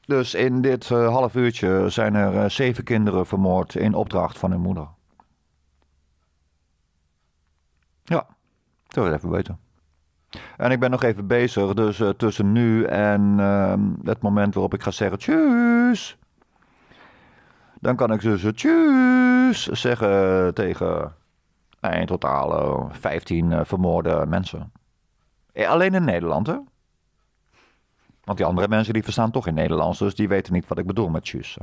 Dus in dit eh, half uurtje zijn er uh, zeven kinderen vermoord in opdracht van hun moeder. Ja, dat wil ik even weten. En ik ben nog even bezig, dus eh, tussen nu en ehm, het moment waarop ik ga zeggen tjus. Dan kan ik dus tjus zeggen tegen in totaal 15 vermoorde mensen. Eh, alleen in Nederland, hè? Want die andere mensen die verstaan toch in Nederlands, dus die weten niet wat ik bedoel met Chus.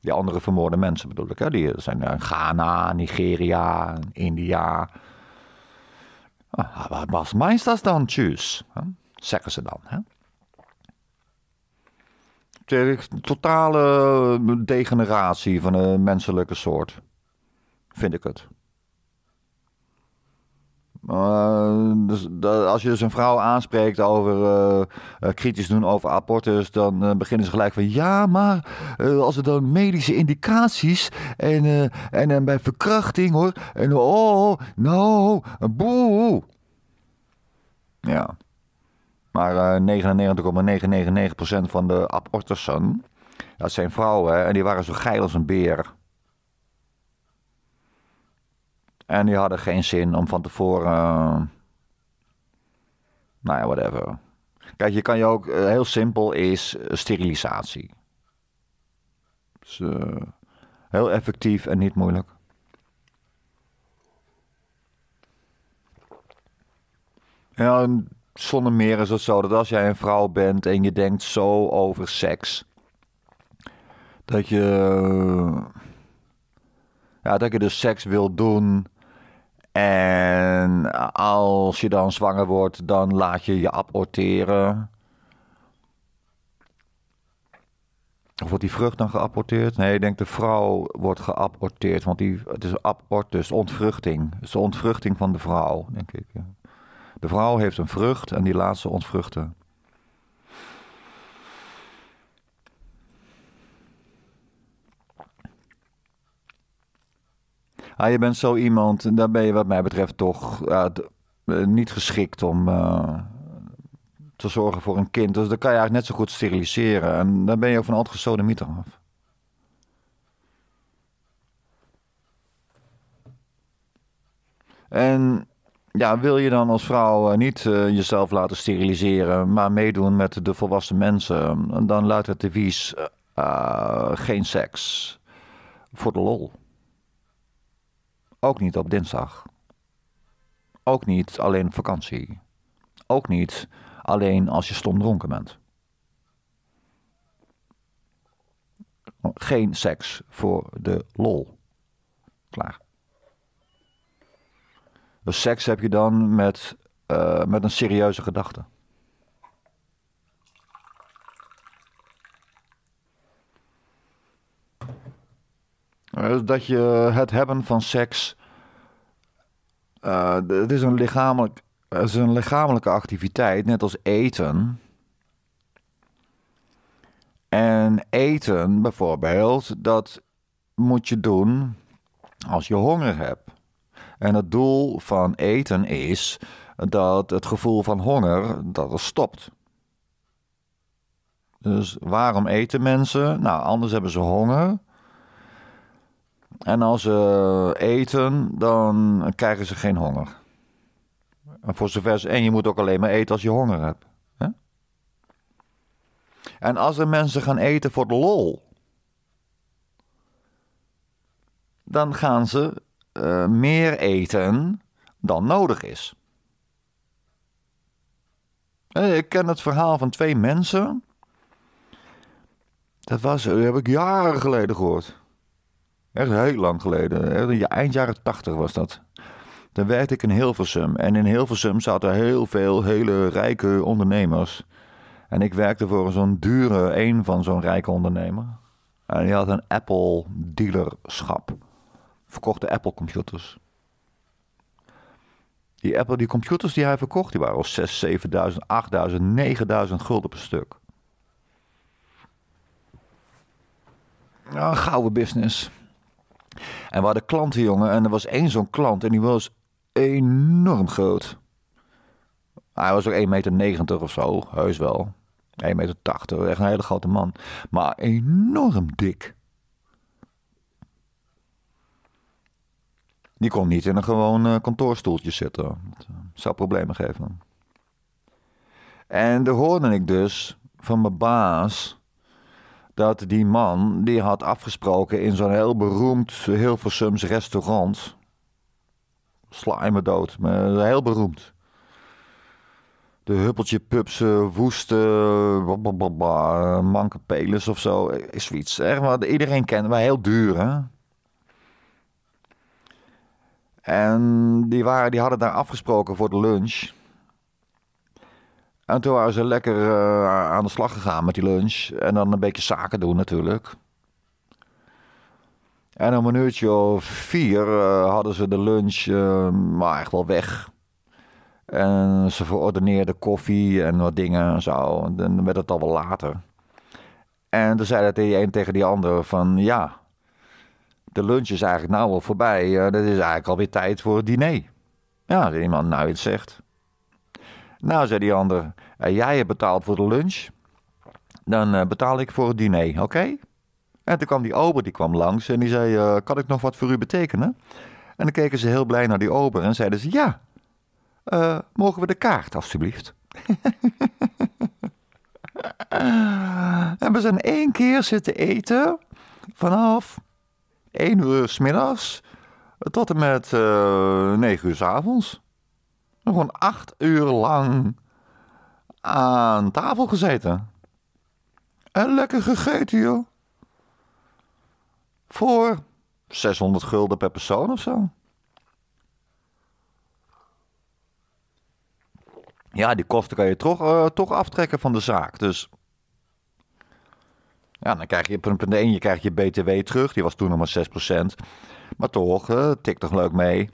Die andere vermoorde mensen bedoel ik, hè? Die zijn in eh, Ghana, Nigeria, India. Ah, wat was mijn dat dan, chus? Zeggen ze dan, hè? totale degeneratie van een menselijke soort, vind ik het. Eh, dus, als je dus een vrouw aanspreekt over eh, eh, kritisch doen over abortus, dan beginnen ze gelijk van ja, maar als het dan medische indicaties en, en, en bij verkrachting hoor, en oh, nou, boe. Ja. Maar 99,999% van de abortussen, dat zijn vrouwen en die waren zo geil als een beer. En die hadden geen zin om van tevoren. Eh, nou ja, whatever. Kijk, je kan je ook. Eh, heel simpel is eh, sterilisatie. Dus, heel effectief en niet moeilijk. Ja, zonder meer is het zo dat als jij een vrouw bent en je denkt zo over seks. Dat je. Ja, dat je dus seks wil doen en als je dan zwanger wordt, dan laat je je aborteren. Of wordt die vrucht dan geaborteerd? Nee, ik denk de vrouw wordt geaborteerd. Want die, het is abortus, ontvruchting. Het is de ontvruchting van de vrouw, denk ik. De vrouw heeft een vrucht en die laat ze ontvruchten. Ah, je bent zo iemand, daar ben je wat mij betreft toch eh, niet geschikt om eh, te zorgen voor een kind. Dus dan kan je eigenlijk net zo goed steriliseren. En dan ben je ook van altijd mythe af. En ja, wil je dan als vrouw eh, niet jezelf laten steriliseren, maar meedoen met de volwassen mensen, dan luidt het devies uh, geen seks voor de lol. Ook niet op dinsdag. Ook niet alleen op vakantie. Ook niet alleen als je stom dronken bent. Geen seks voor de lol. Klaar. Dus seks heb je dan met, eh, met een serieuze gedachte. Eh, dat je het hebben van seks. Eh, het, is een lichamelijk, is een lichamelijke activiteit, net als eten. En eten bijvoorbeeld, dat moet je doen als je honger hebt. En het doel van eten is dat het gevoel van honger dat er stopt. Dus waarom eten mensen? Nou, anders hebben ze honger. En als ze eten, dan krijgen ze geen honger. En, voor zover en je moet ook alleen maar eten als je honger hebt. Hè? En als er mensen gaan eten voor de lol, dan gaan ze eh, meer eten dan nodig is. Ik ken het verhaal van twee mensen. Dat was, dat eh, heb ik jaren geleden gehoord. Echt heel lang geleden. Eind jaren tachtig was dat. Dan werkte ik in Hilversum. En in Hilversum zaten heel veel hele rijke ondernemers. En ik werkte voor zo'n dure, één van zo'n rijke ondernemer. En die had een Apple dealerschap. Verkochte Apple computers. Die Apple, die computers die hij verkocht, die waren al 6, 7.000, 8.000, 9.000 gulden per stuk. Nou, een gouden business. En we hadden klanten, jongen. En er was één zo'n klant en die was enorm groot. Hij was ook 1,90 meter of zo, heus wel. 1,80 meter, echt een hele grote man. Maar enorm dik. Die kon niet in een gewoon eh, kantoorstoeltje zitten. Dat eh, zou problemen geven. En daar hoorde ik dus van mijn baas dat die man die had afgesproken in zo'n heel beroemd heel Hilversums restaurant. Sla dood, maar heel beroemd. De Huppeltje Pupsen Woeste, Manke pelis of zo. Is zoiets. iedereen kent, maar heel duur hè. En die, waren, die hadden daar afgesproken voor de lunch. En toen waren ze lekker eh, aan de slag gegaan met die lunch. En dan een beetje zaken doen natuurlijk. En om een uurtje of vier eh, hadden ze de lunch eh, maar echt wel weg. En ze verordeneerden koffie en wat dingen en zo. En dan werd het al wel later. En toen zei dat de een tegen die ander van ja, de lunch is eigenlijk nou al voorbij. Uh, dat is eigenlijk alweer tijd voor het diner. Ja, als iemand nou iets zegt. Nou, zei die ander, eh, jij hebt betaald voor de lunch, dan eh, betaal ik voor het diner, oké? En toen kwam die ober die kwam langs en die zei: eh, Kan ik nog wat voor u betekenen? En dan keken ze heel blij naar die ober en zeiden ze: Ja, mogen we de kaart alstublieft? [LAUGHS] en we zijn één keer zitten eten vanaf 1 uur s middags tot en met uh, 9 uur s avonds. Gewoon acht uur lang aan tafel gezeten. En lekker gegeten, joh. Voor 600 gulden per persoon of zo. Ja, die kosten kan je toch, eh, toch aftrekken van de zaak. Dus ja, dan krijg je punt 1, je krijgt je BTW terug. Die was toen nog maar 6%. Maar toch, uh, tikt toch leuk mee.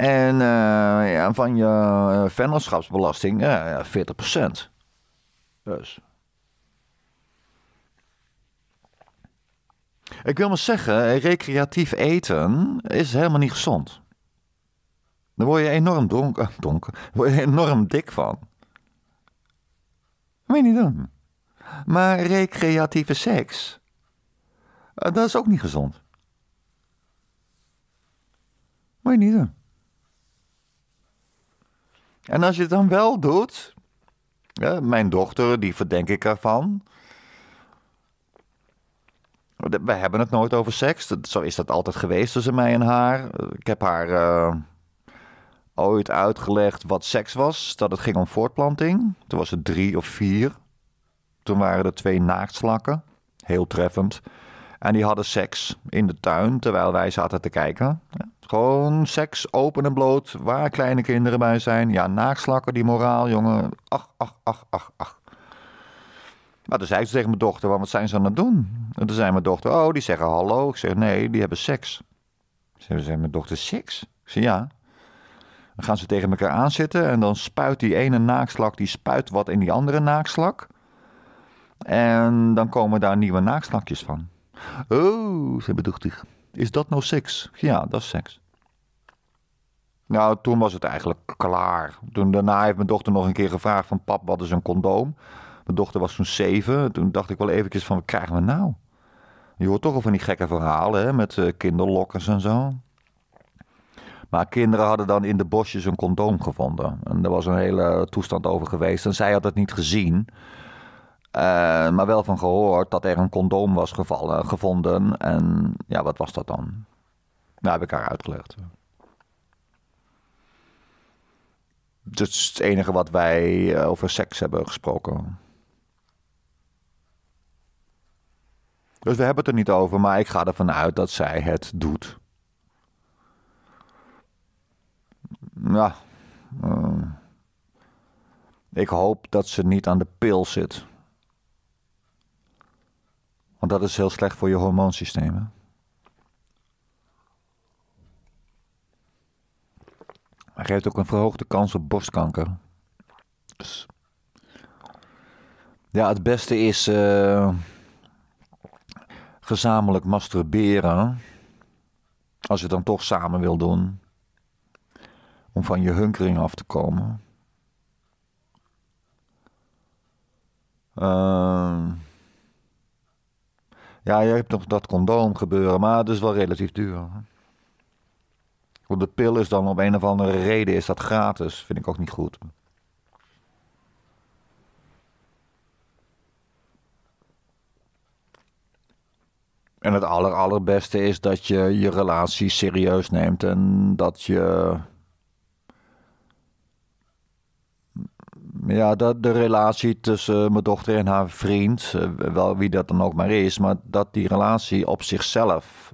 En eh, van je eh, vennootschapsbelasting, ja, 40 procent. Dus. Ik wil maar zeggen, recreatief eten is helemaal niet gezond. Daar word je enorm donker, [LAUGHS] donker, word je enorm dik van. Dat je niet doen. Maar recreatieve seks, eh, dat is ook niet gezond. Dat je niet doen. En als je het dan wel doet, ja, mijn dochter, die verdenk ik ervan. We hebben het nooit over seks. zo is dat altijd geweest tussen mij en haar. Ik heb haar eh, ooit uitgelegd wat seks was. Dat het ging om voortplanting. Toen was het drie of vier. Toen waren er twee naaktslakken. Heel treffend. En die hadden seks in de tuin terwijl wij zaten te kijken. Ja. Gewoon seks, open en bloot, waar kleine kinderen bij zijn. Ja, naakslakken, die moraal, jongen. Ach, ach, ach, ach, ach. Maar toen zei ze tegen mijn dochter, wat zijn ze aan het doen? En toen zei mijn dochter, oh, die zeggen hallo. Ik zeg, nee, die hebben seks. Ze zei mijn dochter, seks? Ik zeg, ja. Dan gaan ze tegen elkaar aanzitten en dan spuit die ene naakslak, die spuit wat in die andere naakslak. En dan komen daar nieuwe naakslakjes van. Oh, ze mijn dochter, is dat nou seks? Ja, dat is seks. Nou, toen was het eigenlijk klaar. Toen, daarna heeft mijn dochter nog een keer gevraagd van pap, wat is een condoom? Mijn dochter was toen zeven. Toen dacht ik wel eventjes van, wat krijgen we nou? Je hoort toch al van die gekke verhalen hè, met eh, kinderlokkers en zo. Maar kinderen hadden dan in de bosjes een condoom gevonden. En daar was een hele toestand over geweest. En zij had het niet gezien. Eh, maar wel van gehoord dat er een condoom was gevallen, gevonden. En ja, wat was dat dan? Nou, heb ik haar uitgelegd. dat is het enige wat wij eh, over seks hebben gesproken. Dus we hebben het er niet over, maar ik ga ervan uit dat zij het doet. Ja. Eh, ik hoop dat ze niet aan de pil zit. Want dat is heel slecht voor je hormoonsysteem. Hij geeft ook een verhoogde kans op borstkanker. Dus ja, het beste is eh, gezamenlijk masturberen. Als je het dan toch samen wil doen. Om van je hunkering af te komen. Ehm, ja, je hebt nog dat condoom gebeuren, maar dat is wel relatief duur. Want de pil is dan om een of andere reden is dat gratis. Vind ik ook niet goed. En het aller, allerbeste is dat je je relatie serieus neemt en dat je. Ja, dat de relatie tussen mijn dochter en haar vriend, eh, wel wie dat dan ook maar is, maar dat die relatie op zichzelf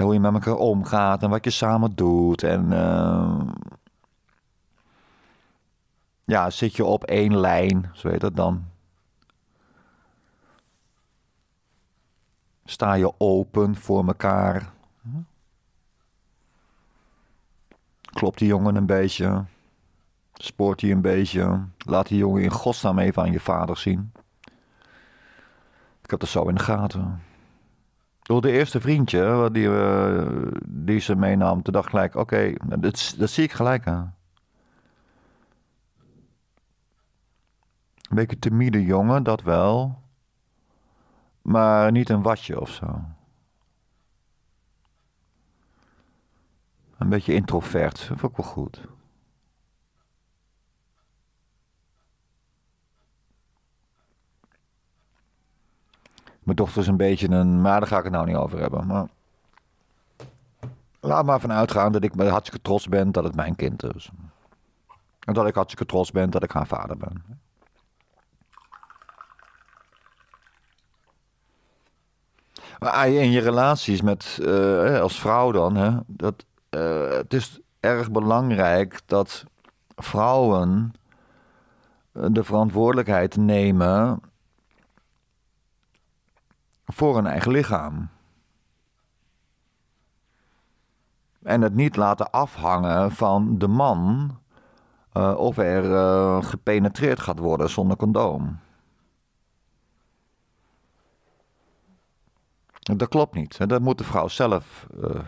hoe je met elkaar omgaat en wat je samen doet. En ehm, ja, zit je op één lijn, zo heet dat dan. Sta je open voor elkaar? Klopt die jongen een beetje? Spoort hij een beetje? Laat die jongen in godsnaam even aan je vader zien. Ik heb dat zo in de gaten door de eerste vriendje die, eh, die ze meenam, toen dacht ik gelijk, oké, nou, dat, dat zie ik gelijk aan. Een beetje timide jongen, dat wel. Maar niet een watje of zo. Een beetje introvert, dat vond ik wel goed. Mijn dochter is een beetje een... Maar daar ga ik het nou niet over hebben. Maar laat maar van uitgaan dat ik hartstikke trots ben dat het mijn kind is. En dat ik hartstikke trots ben dat ik haar vader ben. Maar ah, in je relaties met, eh, als vrouw dan, hè, dat, eh, het is erg belangrijk dat vrouwen eh, de verantwoordelijkheid nemen voor hun eigen lichaam. En het niet laten afhangen van de man eh, of er uh, gepenetreerd gaat worden zonder condoom. Dat klopt niet. Dat moet de vrouw zelf eh,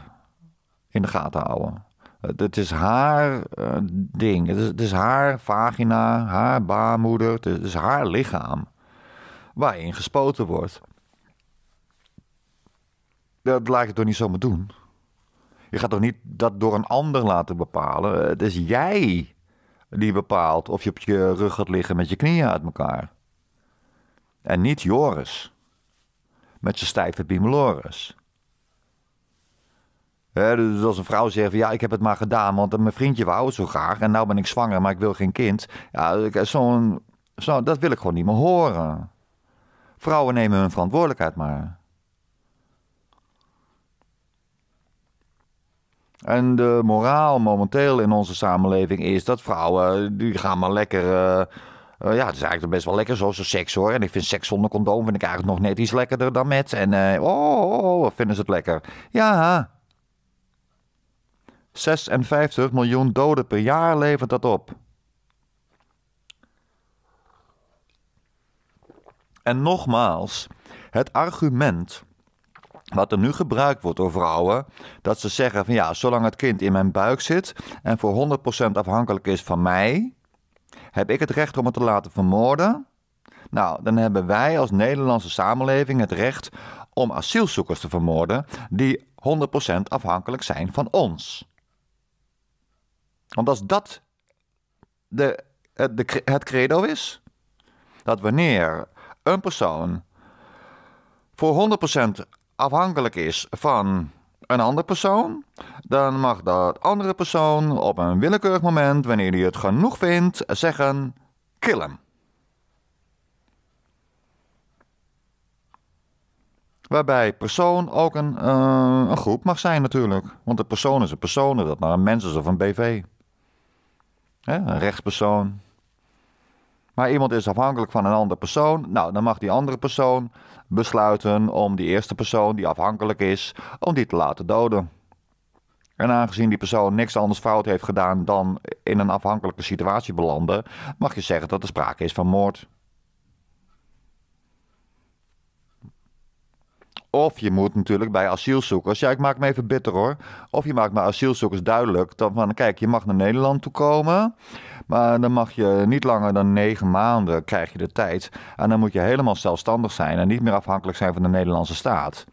in de gaten houden. Het is haar ding. Het is, haar vagina, haar baarmoeder. het is haar lichaam waarin gespoten wordt dat laat je toch niet zomaar doen? Je gaat toch niet dat door een ander laten bepalen? Het is jij die bepaalt of je op je rug gaat liggen met je knieën uit elkaar. En niet Joris. Met zijn stijve bimolores. dus als een vrouw zegt van ja, ik heb het maar gedaan, want mijn vriendje wou het zo graag. En nou ben ik zwanger, maar ik wil geen kind. Ja, zo, dat wil ik gewoon niet meer horen. Vrouwen nemen hun verantwoordelijkheid maar. En de moraal momenteel in onze samenleving is dat vrouwen, eh, die gaan maar lekker... Eh, eh, ja, het is eigenlijk best wel lekker, zoals seks hoor. En ik vind seks zonder condoom vind ik eigenlijk nog net iets lekkerder dan met. En uh, oh, oh, oh, oh vinden ze het lekker. Ja. 56 miljoen doden per jaar levert dat op. En nogmaals, het argument wat er nu gebruikt wordt door vrouwen, dat ze zeggen van ja, zolang het kind in mijn buik zit en voor 100% afhankelijk is van mij, heb ik het recht om het te laten vermoorden. Nou, dan hebben wij als Nederlandse samenleving het recht om asielzoekers te vermoorden die 100% afhankelijk zijn van ons. Want als dat de, het credo is, dat wanneer een persoon voor 100% afhankelijk is van een andere persoon, dan mag dat andere persoon op een willekeurig moment, wanneer hij het genoeg vindt, zeggen: kill hem. Waarbij persoon ook een, eh, een groep mag zijn natuurlijk. Want een persoon is een persoon, dat nou een mens is of een BV. Hè, een rechtspersoon. Maar iemand is afhankelijk van een andere persoon. Nou, dan mag die andere persoon besluiten om die eerste persoon die afhankelijk is, om die te laten doden. En aangezien die persoon niks anders fout heeft gedaan dan in een afhankelijke situatie belanden, mag je zeggen dat er sprake is van moord. of je moet natuurlijk bij asielzoekers, ja, ik maak me even bitter hoor. Of je maakt bij asielzoekers duidelijk dat van, kijk, je mag naar Nederland toe komen, maar dan mag je niet langer dan negen maanden krijg je de tijd. En dan moet je helemaal zelfstandig zijn en niet meer afhankelijk zijn van de Nederlandse staat.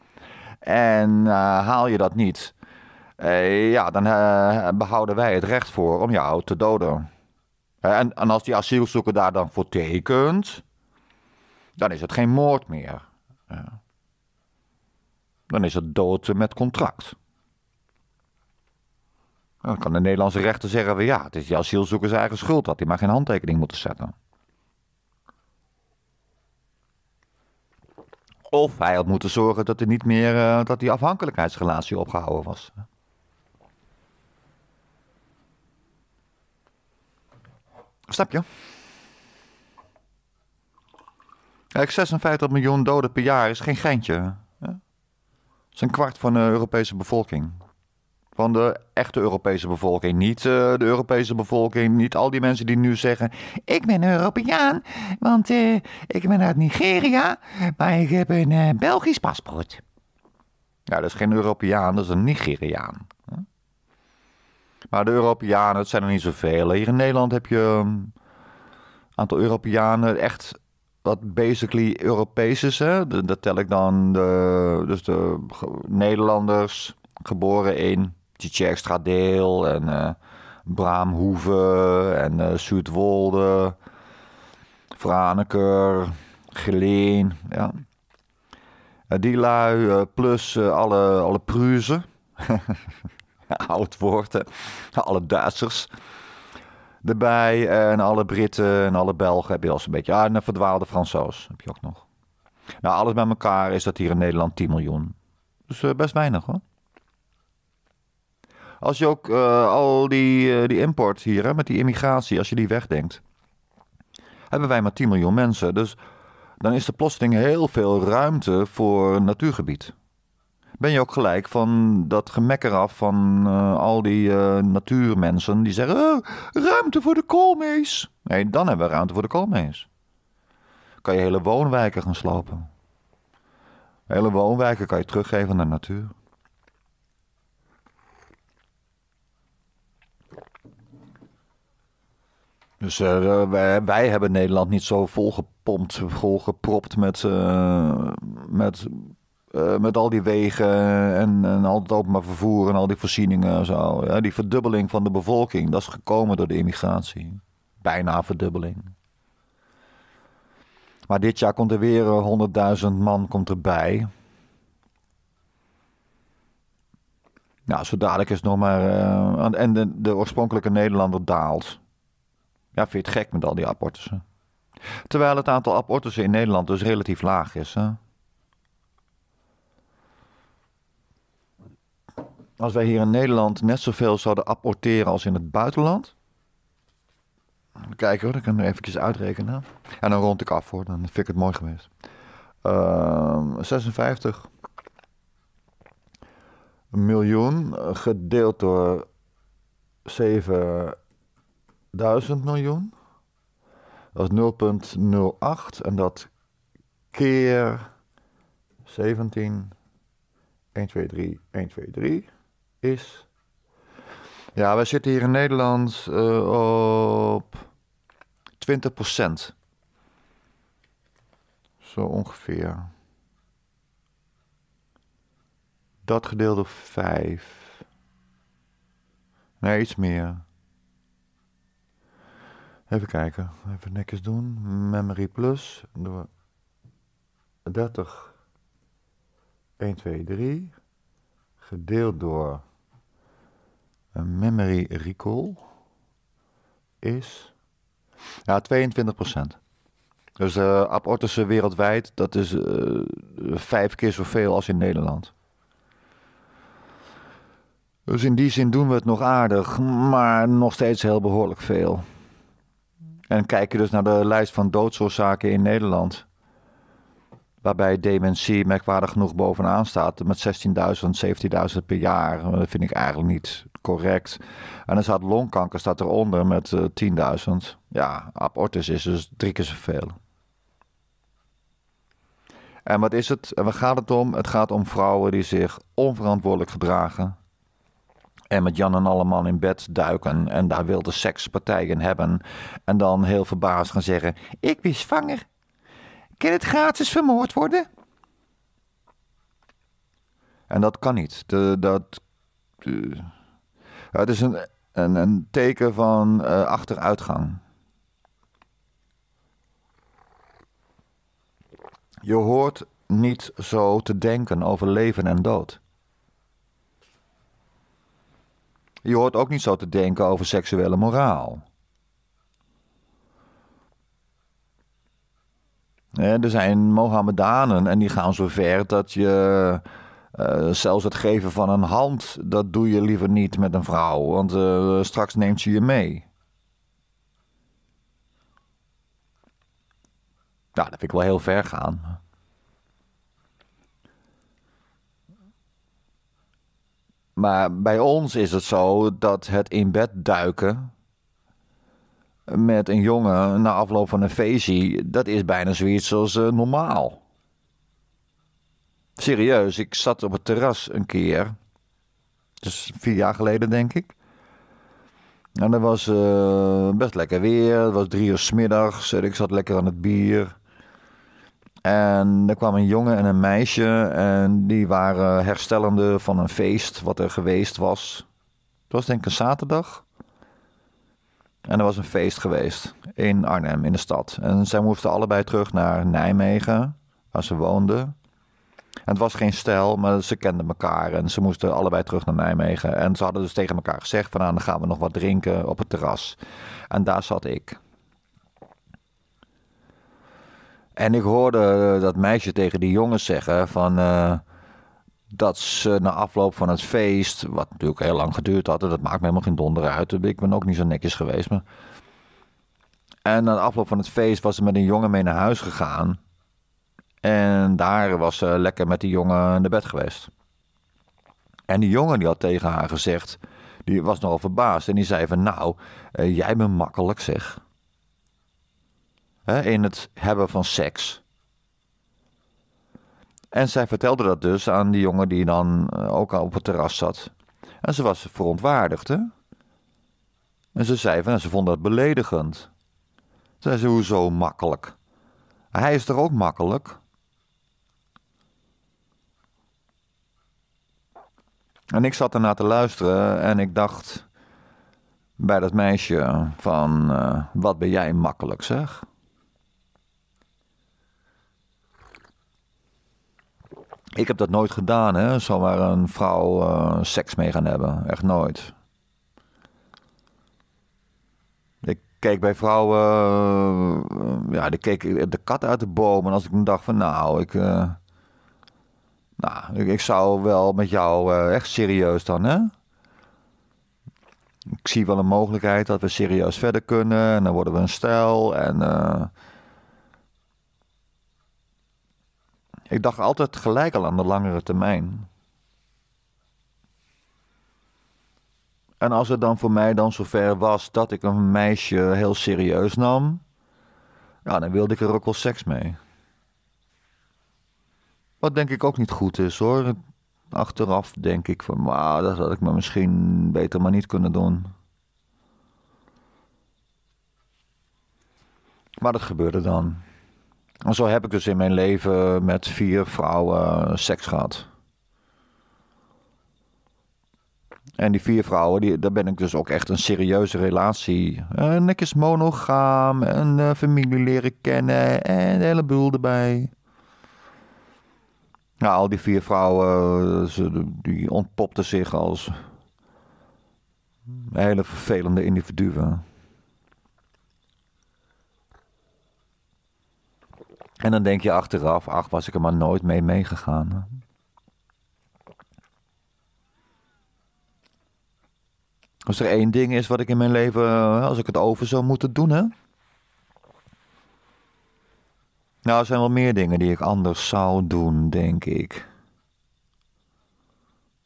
En eh, haal je dat niet, eh, ja, dan eh, behouden wij het recht voor om jou te doden. En, en als die asielzoeker daar dan voor tekent, dan is het geen moord meer. Ja dan is het dood met contract. Dan kan de Nederlandse rechter zeggen: van ja, het is die asielzoekers eigen schuld dat hij maar geen handtekening moeten zetten. Of hij had moeten zorgen dat er niet meer eh, dat die afhankelijkheidsrelatie opgehouden was. Snap je? Kijk, 56 miljoen doden per jaar is geen geintje. Dat is een kwart van de Europese bevolking. Van de echte Europese bevolking. Niet eh, de Europese bevolking. Niet al die mensen die nu zeggen: Ik ben Europeaan, want eh, ik ben uit Nigeria, maar ik heb een eh, Belgisch paspoort. Ja, dat is geen Europeaan, dat is een Nigeriaan. Maar de Europeanen, het zijn er niet zoveel. Hier in Nederland heb je ehm, een aantal Europeanen, echt wat basically Europees is. Hè? Dat tel ik dan de, dus de Nederlanders geboren in deel en uh, Braamhoeve en uh, Zuidwolde, Franeker, Geleen. Ja. Eh, die lui, plus alle, alle Pruzen. [LAUGHS] Oud woord, Alle Duitsers erbij. En alle Britten en alle Belgen heb je als een beetje. Ah, en een verdwaalde Fransoos heb je ook nog. Nou, alles bij elkaar is dat hier in Nederland 10 miljoen. Dus eh, best weinig hoor. Als je ook eh, al die, eh, die import hier, hè, met die immigratie, als je die wegdenkt, hebben wij maar 10 miljoen mensen. Dus dan is er plotseling heel veel ruimte voor natuurgebied ben je ook gelijk van dat gemekker af van eh, al die eh, natuurmensen die zeggen: oh, ruimte voor de koolmees. Nee, dan hebben we ruimte voor de koolmees. Kan je hele woonwijken gaan slopen. Hele woonwijken kan je teruggeven aan de natuur. Dus eh, wij, hebben Nederland niet zo volgepompt, volgepropt met, met eh, met al die wegen en, en al het openbaar vervoer en al die voorzieningen en zo. die verdubbeling van de bevolking, dat is gekomen door de immigratie. Bijna verdubbeling. Maar dit jaar komt er weer 100.000 eh, man komt erbij. Nou, zo dadelijk is het nog maar. Eh, en de, de, oorspronkelijke Nederlander daalt. Ja, vind je het gek met al die abortussen? Terwijl het aantal abortussen in Nederland dus relatief laag is. Hè? als wij hier in Nederland net zoveel zouden apporteren als in het buitenland. Kijken hoor, dan kan ik even uitrekenen. En dan rond ik af hoor, dan vind ik het mooi geweest. Uh, ehm, 56 miljoen eh, gedeeld door 7000 miljoen. Dat is 0,08 en dat keer 17. 1, 2, 3, 1, 2, 3 is. Ja, wij zitten hier in Nederland uh, op 20 Zo ongeveer. Dat gedeeld door 5. Nee, iets meer. Even kijken. Even netjes doen. Memory plus. Door 30. 1, 2, 3. Gedeeld door een memory recall is. Ja, 22 procent. Dus eh, abortussen eh, wereldwijd, dat is eh, vijf keer zoveel als in Nederland. Dus in die zin doen we het nog aardig, maar nog steeds heel behoorlijk veel. En kijk je dus naar de lijst van doodsoorzaken in Nederland. Waarbij dementie merkwaardig genoeg bovenaan staat. Met 16.000, 17.000 per jaar. Dat eh, vind ik eigenlijk niet correct. En dan staat longkanker staat eronder met 10.000. Eh, ja, abortus is dus drie keer zoveel. En wat is het? En waar gaat het om? Het gaat om vrouwen die zich onverantwoordelijk gedragen. En met Jan en alle man in bed duiken. En daar wilde sekspartijen hebben. En dan heel verbaasd gaan zeggen: Ik ben zwanger. Kan het gratis vermoord worden? En dat kan niet. De, dat, het is een, een, teken van eh, achteruitgang. Je hoort niet zo te denken over leven en dood. Je hoort ook niet zo te denken over seksuele moraal. er zijn Mohammedanen en die gaan zo ver dat je eh, zelfs het geven van een hand, dat doe je liever niet met een vrouw, want eh, straks neemt ze je mee. Nou, dat vind ik wel heel ver gaan. Maar bij ons is het zo dat het in bed duiken met een jongen na afloop van een feestje, dat is bijna zoiets als eh, normaal. Serieus, ik zat op het terras een keer. Dus vier jaar geleden, denk ik. En dat was eh, best lekker weer. Het was drie uur smiddags. ik zat lekker aan het bier. En er kwam een jongen en een meisje. En die waren herstellende van een feest wat er geweest was. Het was denk ik een zaterdag. En er was een feest geweest in Arnhem, in de stad. En zij moesten allebei terug naar Nijmegen, waar ze woonden. En het was geen stijl, maar ze kenden elkaar en ze moesten allebei terug naar Nijmegen. En ze hadden dus tegen elkaar gezegd van nou, dan gaan we nog wat drinken op het terras. En daar zat ik. En ik hoorde dat meisje tegen die jongens zeggen van... Eh, dat ze na afloop van het feest, wat natuurlijk heel lang geduurd had, en dat maakt me helemaal geen donder uit. Ik ben ook niet zo netjes geweest. Maar... En na afloop van het feest was ze met een jongen mee naar huis gegaan. En daar was ze lekker met die jongen naar bed geweest. En die jongen die had tegen haar gezegd, die was nogal verbaasd. En die zei van, nou, eh, jij bent makkelijk zeg. in het hebben van seks. En zij vertelde dat dus aan die jongen die dan eh, ook al op het terras zat. En ze was verontwaardigd, hè? En ze zei van, ze vond dat beledigend. Zei ze, hoezo makkelijk? Hij is toch ook makkelijk? En ik zat ernaar te luisteren en ik dacht bij dat meisje van, eh, wat ben jij makkelijk zeg? Ik heb dat nooit gedaan, hè. Zomaar een vrouw eh, seks mee gaan hebben. Echt nooit. Ik keek bij vrouwen... Eh, ja, ik keek de kat uit de boom. En als ik dan dacht van, nou, ik... Eh, nou, ik, ik, zou wel met jou echt serieus dan, hè. Ik zie wel een mogelijkheid dat we serieus verder kunnen. En dan worden we een stijl en... Ik dacht altijd gelijk al aan de langere termijn. En als het dan voor mij dan zover was dat ik een meisje heel serieus nam, ja, dan wilde ik er ook wel seks mee. Wat denk ik ook niet goed is hoor. Achteraf denk ik van, maar dat had ik me misschien beter maar niet kunnen doen. Maar dat gebeurde dan. En zo heb ik dus in mijn leven met vier vrouwen seks gehad. En die vier vrouwen, die, daar ben ik dus ook echt een serieuze relatie. En ik is monogaam en eh, familie leren kennen en een heleboel erbij. Nou, al die vier vrouwen, eh, ze, die ontpopten zich als hele vervelende individuen. En dan denk je achteraf, ach, was ik er maar nooit mee meegegaan. Als er één ding is wat ik in mijn leven, eh, als ik het over zou moeten doen, hè? Nou, er zijn wel meer dingen die ik anders zou doen, denk ik.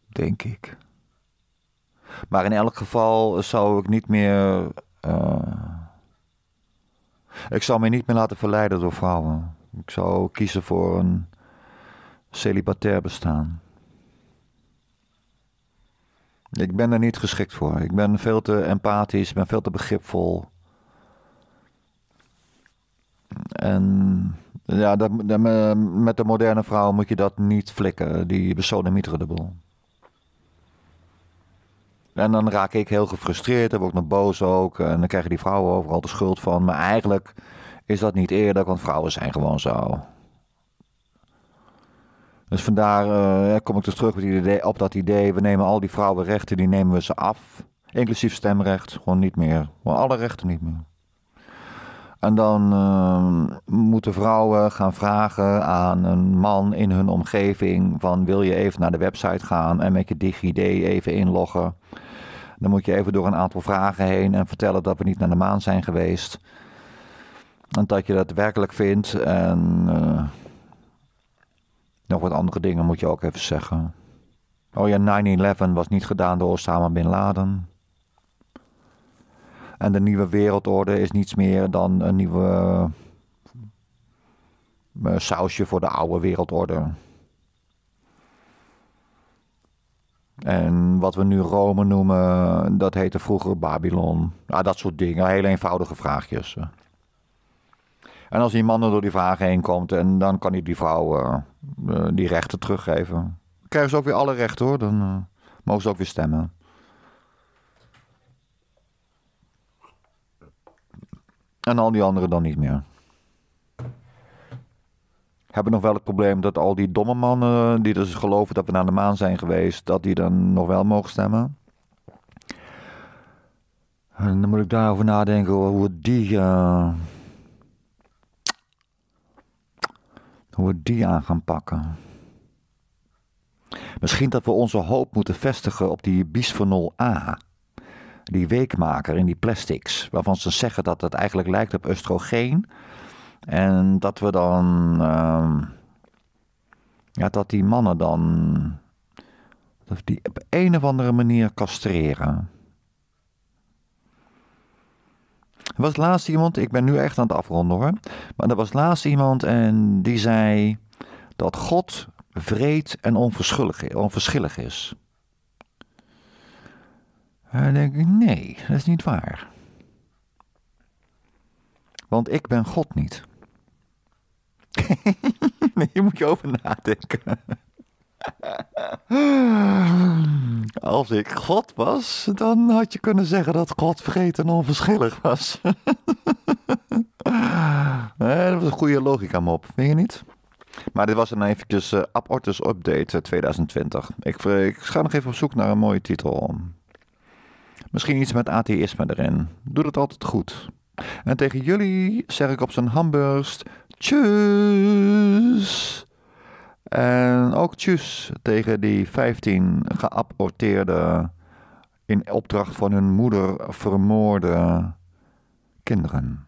Denk ik. Maar in elk geval zou ik niet meer. Eh, ik zou me niet meer laten verleiden door vrouwen. Ik zou kiezen voor een celibatair bestaan. Ik ben er niet geschikt voor. Ik ben veel te empathisch, ben veel te begripvol. En ja, dat, met de moderne vrouw moet je dat niet flikken. Die besodemieteren de boel. En dan raak ik heel gefrustreerd, dan word ik nog boos ook. En dan krijgen die vrouwen overal de schuld van. Maar eigenlijk is dat niet eerlijk, want vrouwen zijn gewoon zo. Dus vandaar eh, kom ik dus terug op, idee, op dat idee, we nemen al die vrouwenrechten, die nemen we ze af. Inclusief stemrecht, gewoon niet meer. Gewoon alle rechten niet meer. En dan eh, moeten vrouwen gaan vragen aan een man in hun omgeving van wil je even naar de website gaan en met je DigiD even inloggen. Dan moet je even door een aantal vragen heen en vertellen dat we niet naar de maan zijn geweest. En dat je dat werkelijk vindt. En eh, nog wat andere dingen moet je ook even zeggen. Oh ja, 9-11 was niet gedaan door Osama Bin Laden. En de nieuwe wereldorde is niets meer dan een nieuwe eh, sausje voor de oude wereldorde. En wat we nu Rome noemen, dat heette vroeger Babylon. Ah, dat soort dingen. Heel eenvoudige vraagjes. En als die man er door die vragen heen komt, en dan kan hij die vrouw eh, eh, die rechten teruggeven. Dan krijgen ze ook weer alle rechten hoor, dan eh, mogen ze ook weer stemmen. En al die anderen dan niet meer. Hebben nog wel het probleem dat al die domme mannen die dus geloven dat we naar de maan zijn geweest, dat die dan nog wel mogen stemmen. En dan moet ik daarover nadenken hoe die. hoe we die aan gaan pakken. Misschien dat we onze hoop moeten vestigen op die bisphenol A, die weekmaker in die plastics, waarvan ze zeggen dat het eigenlijk lijkt op oestrogeen. En dat we dan. Ehm, ja, dat die mannen dan. die op een of andere manier castreren. Er was laatst iemand, ik ben nu echt aan het afronden hoor. Maar er was laatst iemand en die zei dat God vreed en onverschillig, is. En dan denk ik, nee, dat is niet waar. Want ik ben God niet. [LAUGHS] Hier moet je over nadenken. [LAUGHS] Als ik God was, dan had je kunnen zeggen dat God vergeten en onverschillig was. [LAUGHS] dat was een goede logica mop, vind je niet? Maar dit was dan eventjes uh, Update 2020. Eh, ik, eh, ik ga nog even op zoek naar een mooie titel. Misschien iets met atheïsme erin. Doe dat altijd goed. En tegen jullie zeg ik op zijn hamburst. Tjus! En ook Tjus tegen die 15 geaborteerde, in opdracht van hun moeder vermoorde kinderen.